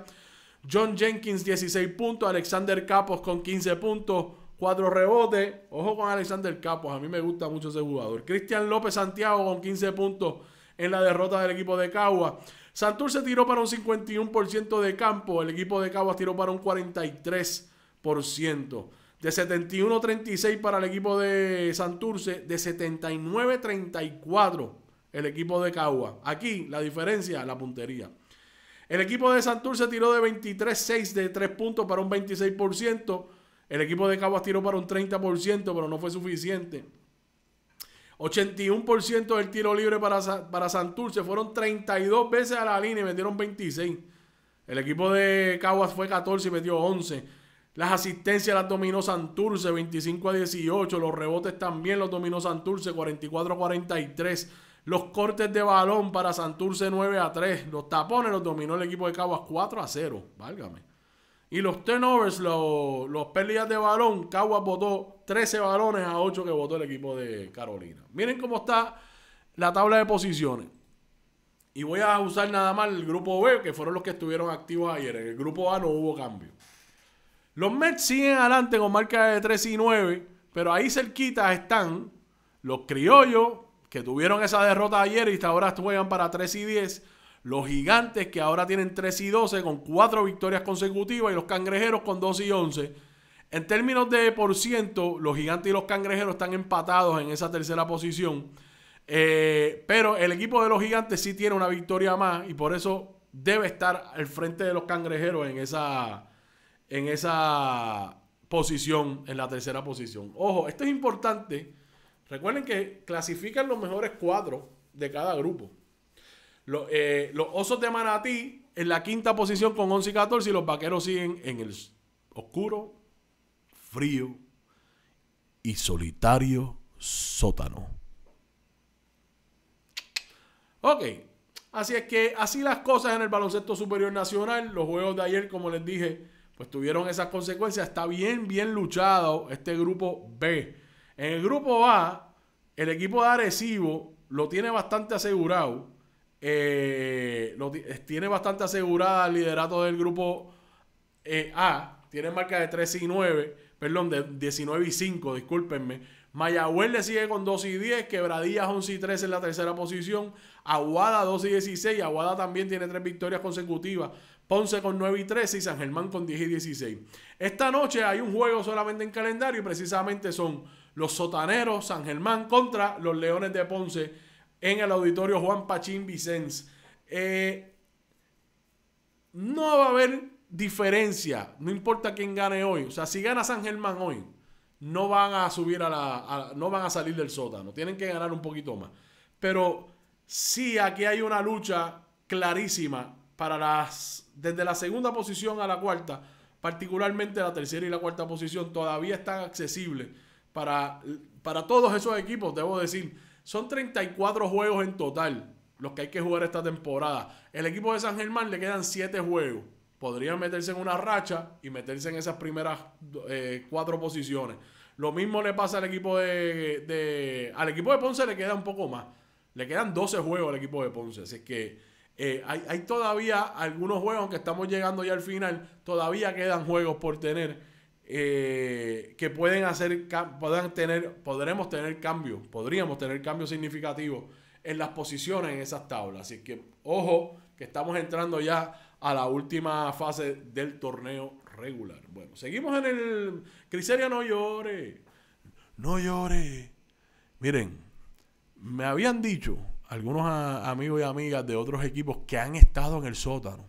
John Jenkins 16 puntos, Alexander Capos con 15 puntos, 4 rebotes. Ojo con Alexander Capos, a mí me gusta mucho ese jugador. Cristian López Santiago con 15 puntos en la derrota del equipo de Caguas. Santurce tiró para un 51% de campo, el equipo de Caguas tiró para un 43%. De 71-36 para el equipo de Santurce, de 79-34 el equipo de Caguas. Aquí la diferencia, la puntería. El equipo de Santurce tiró de 23-6 de 3 puntos para un 26%. El equipo de Caguas tiró para un 30%, pero no fue suficiente. 81% del tiro libre para, para Santurce. Fueron 32 veces a la línea y metieron 26. El equipo de Caguas fue 14 y metió 11. Las asistencias las dominó Santurce 25 a 18. Los rebotes también los dominó Santurce 44 a 43. Los cortes de balón para Santurce 9 a 3. Los tapones los dominó el equipo de Caguas 4 a 0. Válgame. Y los turnovers, los, los pérdidas de balón, Caguas votó 13 balones a 8 que votó el equipo de Carolina. Miren cómo está la tabla de posiciones. Y voy a usar nada más el grupo B, que fueron los que estuvieron activos ayer. En el grupo A no hubo cambio. Los Mets siguen adelante con marca de 3 y 9, pero ahí cerquita están los criollos, que tuvieron esa derrota ayer y hasta ahora juegan para 3 y 10. Los gigantes que ahora tienen 3 y 12 con 4 victorias consecutivas y los cangrejeros con 2 y 11. En términos de por ciento, los gigantes y los cangrejeros están empatados en esa tercera posición. Eh, pero el equipo de los gigantes sí tiene una victoria más y por eso debe estar al frente de los cangrejeros en esa, en esa posición, en la tercera posición. Ojo, esto es importante. Recuerden que clasifican los mejores cuatro de cada grupo. Eh, los osos de Manatí en la quinta posición con 11 y 14 y los vaqueros siguen en el oscuro, frío y solitario sótano. Ok, así es que así las cosas en el baloncesto superior nacional. Los juegos de ayer, como les dije, pues tuvieron esas consecuencias. Está bien, bien luchado este grupo B. En el grupo A, el equipo de Arecibo lo tiene bastante asegurado. Eh, tiene bastante asegurada el liderato del grupo eh, A. Tiene marca de 3 y 9, perdón, de 19 y 5, discúlpenme. Mayagüez le sigue con 2 y 10, Quebradillas 11 y 13 en la tercera posición, Aguada 2 y 16, Aguada también tiene tres victorias consecutivas, Ponce con 9 y 13 y San Germán con 10 y 16. Esta noche hay un juego solamente en calendario y precisamente son los Sotaneros San Germán contra los Leones de Ponce en el auditorio Juan Pachín Vicens. Eh, no va a haber diferencia, no importa quién gane hoy. O sea, si gana San Germán hoy, no van a subir a la. no van a salir del sótano. Tienen que ganar un poquito más. Pero sí, aquí hay una lucha clarísima para las. Desde la segunda posición a la cuarta, particularmente la tercera y la cuarta posición, todavía están accesibles para, para todos esos equipos, debo decir. Son 34 juegos en total los que hay que jugar esta temporada. El equipo de San Germán le quedan 7 juegos. Podrían meterse en una racha y meterse en esas primeras eh, cuatro posiciones. Lo mismo le pasa al equipo de, Al equipo de Ponce le queda un poco más. Le quedan 12 juegos al equipo de Ponce. Así que eh, hay, hay todavía algunos juegos, aunque estamos llegando ya al final, todavía quedan juegos por tener. Eh, que pueden hacer, puedan tener, podremos tener cambios, podríamos tener cambios significativos en las posiciones en esas tablas. Así que, ojo, que estamos entrando ya a la última fase del torneo regular. Bueno, seguimos en el. Criseria, no llore. No llore. Miren, me habían dicho algunos amigos y amigas de otros equipos que han estado en el sótano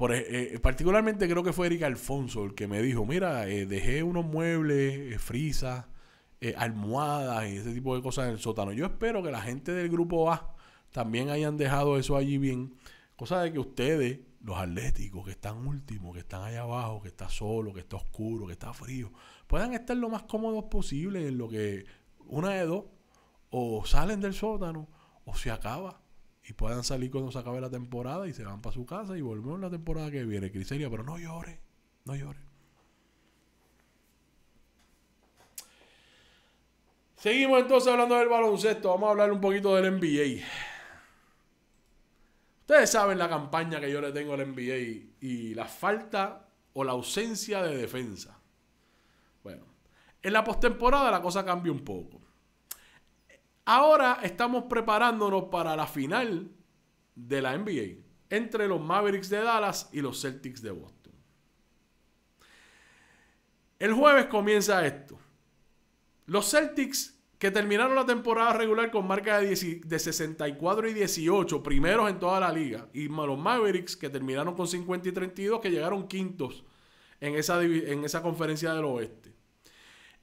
por, e, eh, particularmente creo que fue Erika Alfonso el que me dijo, mira, eh, dejé unos muebles, eh, frisas, almohadas y ese tipo de cosas en el sótano. Yo espero que la gente del grupo A también hayan dejado eso allí bien. Cosa de que ustedes, los atléticos que están últimos, que están allá abajo, que está solo, que está oscuro, que está frío, puedan estar lo más cómodos posible en lo que una de dos, o salen del sótano o se acaba y puedan salir cuando se acabe la temporada y se van para su casa y volvemos la temporada que viene, Criselia, pero no llore, no llore. Seguimos entonces hablando del baloncesto, vamos a hablar un poquito del NBA. Ustedes saben la campaña que yo le tengo al NBA y la falta o la ausencia de defensa. Bueno, en la postemporada la cosa cambia un poco. Ahora estamos preparándonos para la final de la NBA entre los Mavericks de Dallas y los Celtics de Boston. El jueves comienza esto. Los Celtics que terminaron la temporada regular con marca de, de, 64 y 18, primeros en toda la liga, y los Mavericks que terminaron con 50 y 32, que llegaron quintos en esa, en esa conferencia del oeste.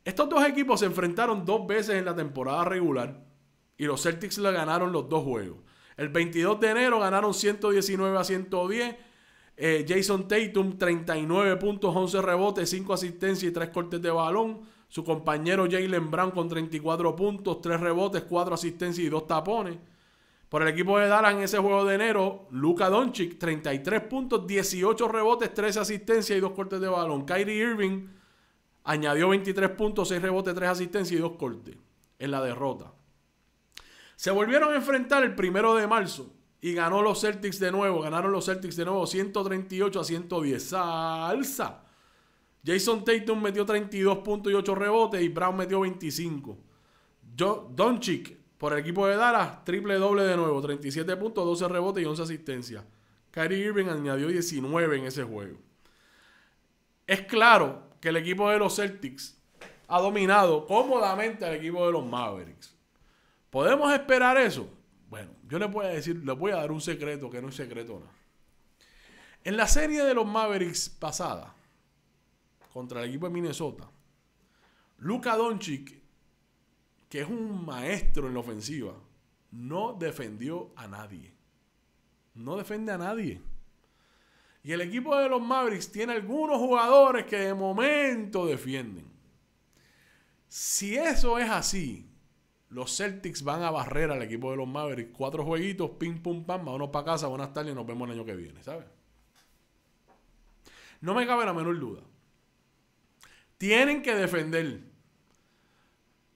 Estos dos equipos se enfrentaron dos veces en la temporada regular y los Celtics le ganaron los dos juegos. El 22 de enero ganaron 119 a 110. Eh, Jason Tatum, 39 puntos, 11 rebotes, 5 asistencias y 3 cortes de balón. Su compañero Jalen Brown con 34 puntos, 3 rebotes, 4 asistencias y 2 tapones. Por el equipo de Dallas en ese juego de enero, Luka Doncic, 33 puntos, 18 rebotes, 3 asistencias y 2 cortes de balón. Kyrie Irving añadió 23 puntos, 6 rebotes, 3 asistencias y 2 cortes en la derrota. Se volvieron a enfrentar el primero de marzo y ganó los Celtics de nuevo. Ganaron los Celtics de nuevo 138 a 110. Salsa. Jason Tatum metió 32 puntos y 8 rebotes y Brown metió 25. Doncic por el equipo de Dallas, triple doble de nuevo, 37 puntos, 12 rebotes y 11 asistencias. Kyrie Irving añadió 19 en ese juego. Es claro que el equipo de los Celtics ha dominado cómodamente al equipo de los Mavericks. ¿Podemos esperar eso? Bueno, yo les voy a decir, les voy a dar un secreto que no es secreto. nada. En la serie de los Mavericks pasada, contra el equipo de Minnesota, Luka Doncic, que es un maestro en la ofensiva, no defendió a nadie. No defiende a nadie. Y el equipo de los Mavericks tiene algunos jugadores que de momento defienden. Si eso es así, los Celtics van a barrer al equipo de los Mavericks. Cuatro jueguitos, pim, pum, pam, vámonos para casa, buenas tardes y nos vemos el año que viene, ¿sabes? No me cabe la menor duda. Tienen que defender.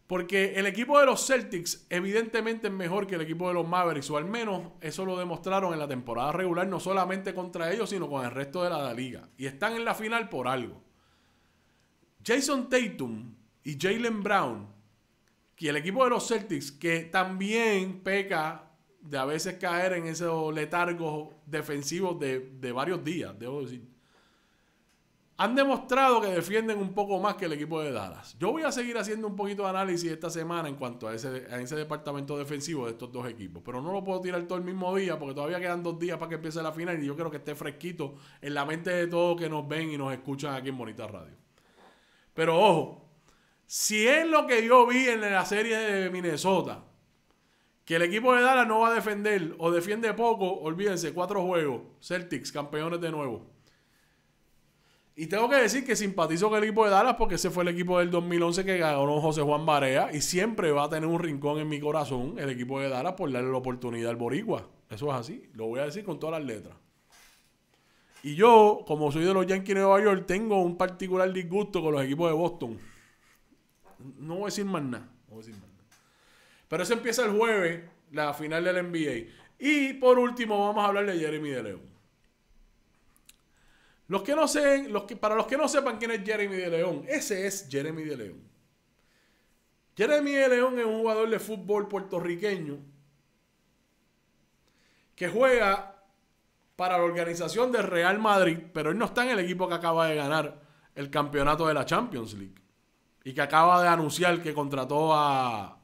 Porque el equipo de los Celtics evidentemente es mejor que el equipo de los Mavericks, o al menos eso lo demostraron en la temporada regular, no solamente contra ellos, sino con el resto de la liga. Y están en la final por algo. Jason Tatum y Jalen Brown y el equipo de los Celtics, que también peca de a veces caer en esos letargos defensivos de, varios días, debo decir. Han demostrado que defienden un poco más que el equipo de Dallas. Yo voy a seguir haciendo un poquito de análisis esta semana en cuanto a ese, a ese departamento defensivo de estos dos equipos. Pero no lo puedo tirar todo el mismo día porque todavía quedan dos días para que empiece la final y yo creo que esté fresquito en la mente de todos que nos ven y nos escuchan aquí en Bonita Radio. Pero ojo, si es lo que yo vi en la serie de Minnesota, que el equipo de Dallas no va a defender o defiende poco, olvídense, cuatro juegos, Celtics, campeones de nuevo. Y tengo que decir que simpatizo con el equipo de Dallas porque ese fue el equipo del 2011 que ganó José Juan Barea y siempre va a tener un rincón en mi corazón el equipo de Dallas por darle la oportunidad al Boricua. Eso es así, lo voy a decir con todas las letras. Y yo, como soy de los Yankees de Nueva York, tengo un particular disgusto con los equipos de Boston. No voy a decir más nada. Pero eso empieza el jueves, la final del NBA. Y por último, vamos a hablar de Jeremy de León. Los que no para los que no sepan quién es Jeremy de León, ese es Jeremy de León. Jeremy de León es un jugador de fútbol puertorriqueño que juega para la organización del Real Madrid, pero él no está en el equipo que acaba de ganar el campeonato de la Champions League y que acaba de anunciar que contrató a,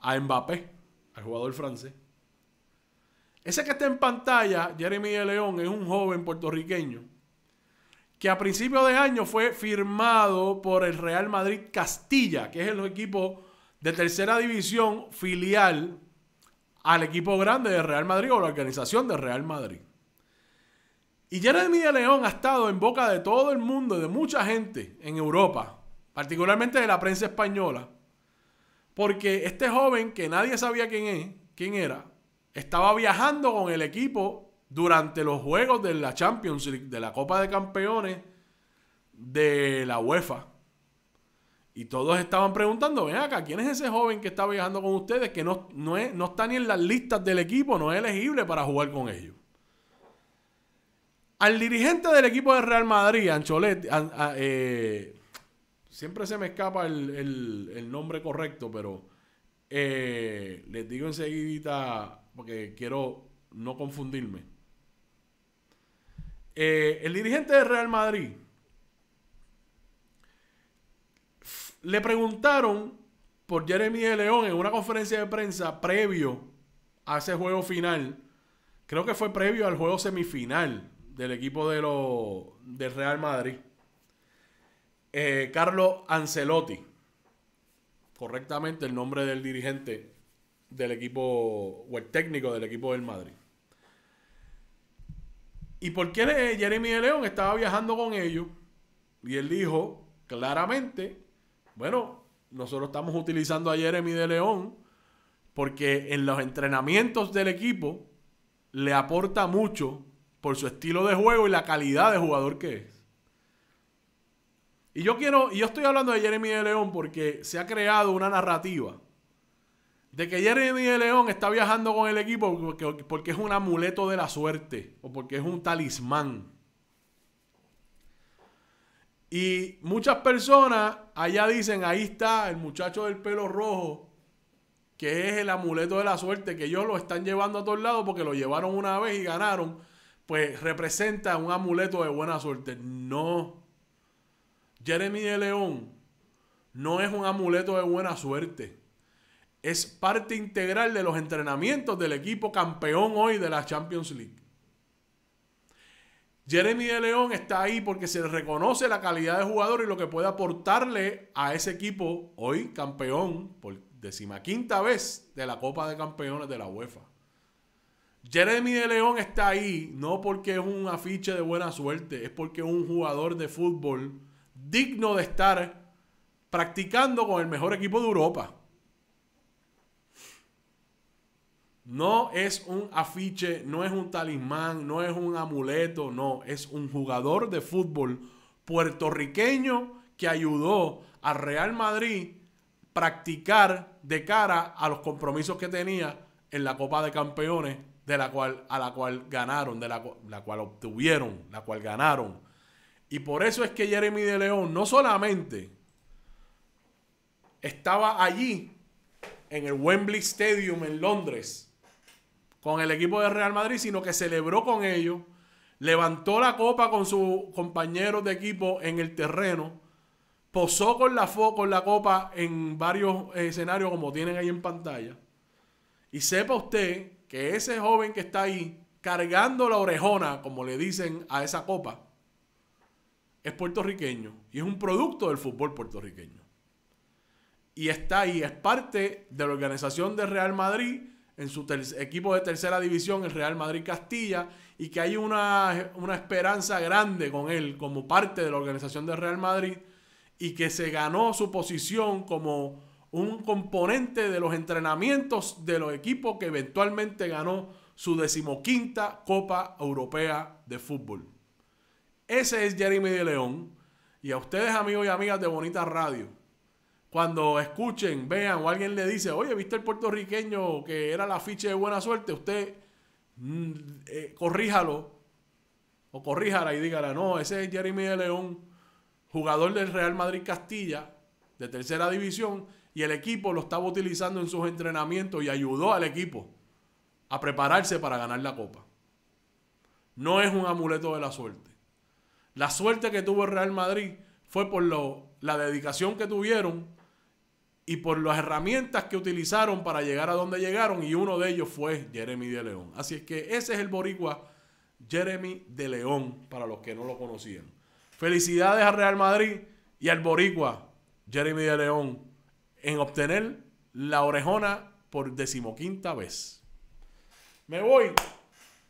a Mbappé, al jugador francés. Ese que está en pantalla, Jeremy de León, es un joven puertorriqueño que a principios de año fue firmado por el Real Madrid Castilla, que es el equipo de tercera división filial al equipo grande de Real Madrid o la organización de Real Madrid. Y Jeremy de León ha estado en boca de todo el mundo y de mucha gente en Europa particularmente de la prensa española, porque este joven que nadie sabía quién, es, quién era, estaba viajando con el equipo durante los juegos de la Champions League, de la Copa de Campeones de la UEFA. Y todos estaban preguntando, ven acá, ¿quién es ese joven que está viajando con ustedes que no, no, no está ni en las listas del equipo, no es elegible para jugar con ellos? Al dirigente del equipo de Real Madrid, Ancholet, eh, siempre se me escapa el, nombre correcto, pero eh, les digo enseguidita porque quiero no confundirme. Eh, el dirigente de Real Madrid le preguntaron por Jeremy de León en una conferencia de prensa previo a ese juego final. Creo que fue previo al juego semifinal del equipo de del Real Madrid. Eh, Carlos Ancelotti, correctamente el nombre del dirigente del equipo, o el técnico del equipo del Madrid. ¿Y por qué Jeremy de León estaba viajando con ellos? Y él dijo claramente, bueno, nosotros estamos utilizando a Jeremy de León porque en los entrenamientos del equipo le aporta mucho por su estilo de juego y la calidad de jugador que es. Y yo quiero, y yo estoy hablando de Jeremy de León porque se ha creado una narrativa de que Jeremy de León está viajando con el equipo porque, porque es un amuleto de la suerte o porque es un talismán. Y muchas personas allá dicen, ahí está el muchacho del pelo rojo, que es el amuleto de la suerte, que ellos lo están llevando a todos lados porque lo llevaron una vez y ganaron, pues representa un amuleto de buena suerte. No. Jeremy de León no es un amuleto de buena suerte. Es parte integral de los entrenamientos del equipo campeón hoy de la Champions League. Jeremy de León está ahí porque se le reconoce la calidad de jugador y lo que puede aportarle a ese equipo hoy campeón por decimaquinta vez de la Copa de Campeones de la UEFA. Jeremy de León está ahí no porque es un afiche de buena suerte, es porque es un jugador de fútbol digno de estar practicando con el mejor equipo de Europa. No es un afiche, no es un talismán, no es un amuleto, no, es un jugador de fútbol puertorriqueño que ayudó a Real Madrid practicar de cara a los compromisos que tenía en la Copa de Campeones, de la cual, a la cual ganaron, de la, la cual obtuvieron, la cual ganaron y por eso es que Jeremy de León no solamente estaba allí en el Wembley Stadium en Londres con el equipo de Real Madrid, sino que celebró con ellos, levantó la copa con sus compañeros de equipo en el terreno, posó con la, con la copa en varios escenarios como tienen ahí en pantalla. Y sepa usted que ese joven que está ahí cargando la orejona, como le dicen a esa copa, es puertorriqueño y es un producto del fútbol puertorriqueño. Y está ahí, es parte de la organización de Real Madrid en su equipo de tercera división, el Real Madrid Castilla, y que hay una, una esperanza grande con él como parte de la organización de Real Madrid y que se ganó su posición como un componente de los entrenamientos de los equipos que eventualmente ganó su decimoquinta Copa Europea de Fútbol. Ese es Jeremy de León. Y a ustedes, amigos y amigas de Bonita Radio, cuando escuchen, vean o alguien le dice, oye, ¿viste el puertorriqueño que era la ficha de buena suerte? Usted mm, eh, corríjalo o corríjala y dígala, no, ese es Jeremy de León, jugador del Real Madrid Castilla, de tercera división, y el equipo lo estaba utilizando en sus entrenamientos y ayudó al equipo a prepararse para ganar la copa. No es un amuleto de la suerte. La suerte que tuvo el Real Madrid fue por lo, la dedicación que tuvieron y por las herramientas que utilizaron para llegar a donde llegaron y uno de ellos fue Jeremy de León. Así es que ese es el boricua Jeremy de León para los que no lo conocían. Felicidades al Real Madrid y al boricua Jeremy de León en obtener la orejona por decimoquinta vez. Me voy.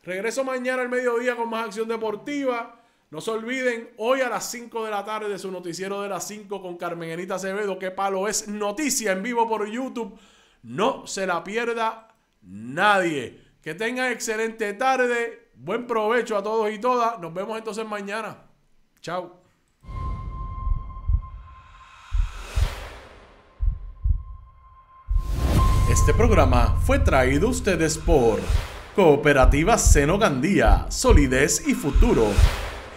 Regreso mañana al mediodía con más acción deportiva. No se olviden, hoy a las 5 de la tarde su noticiero de las 5 con Carmen Enita Acevedo, que palo es noticia en vivo por YouTube. No se la pierda nadie. Que tengan excelente tarde, buen provecho a todos y todas. Nos vemos entonces mañana. Chao. Este programa fue traído a ustedes por Cooperativa Seno Gandía, Solidez y Futuro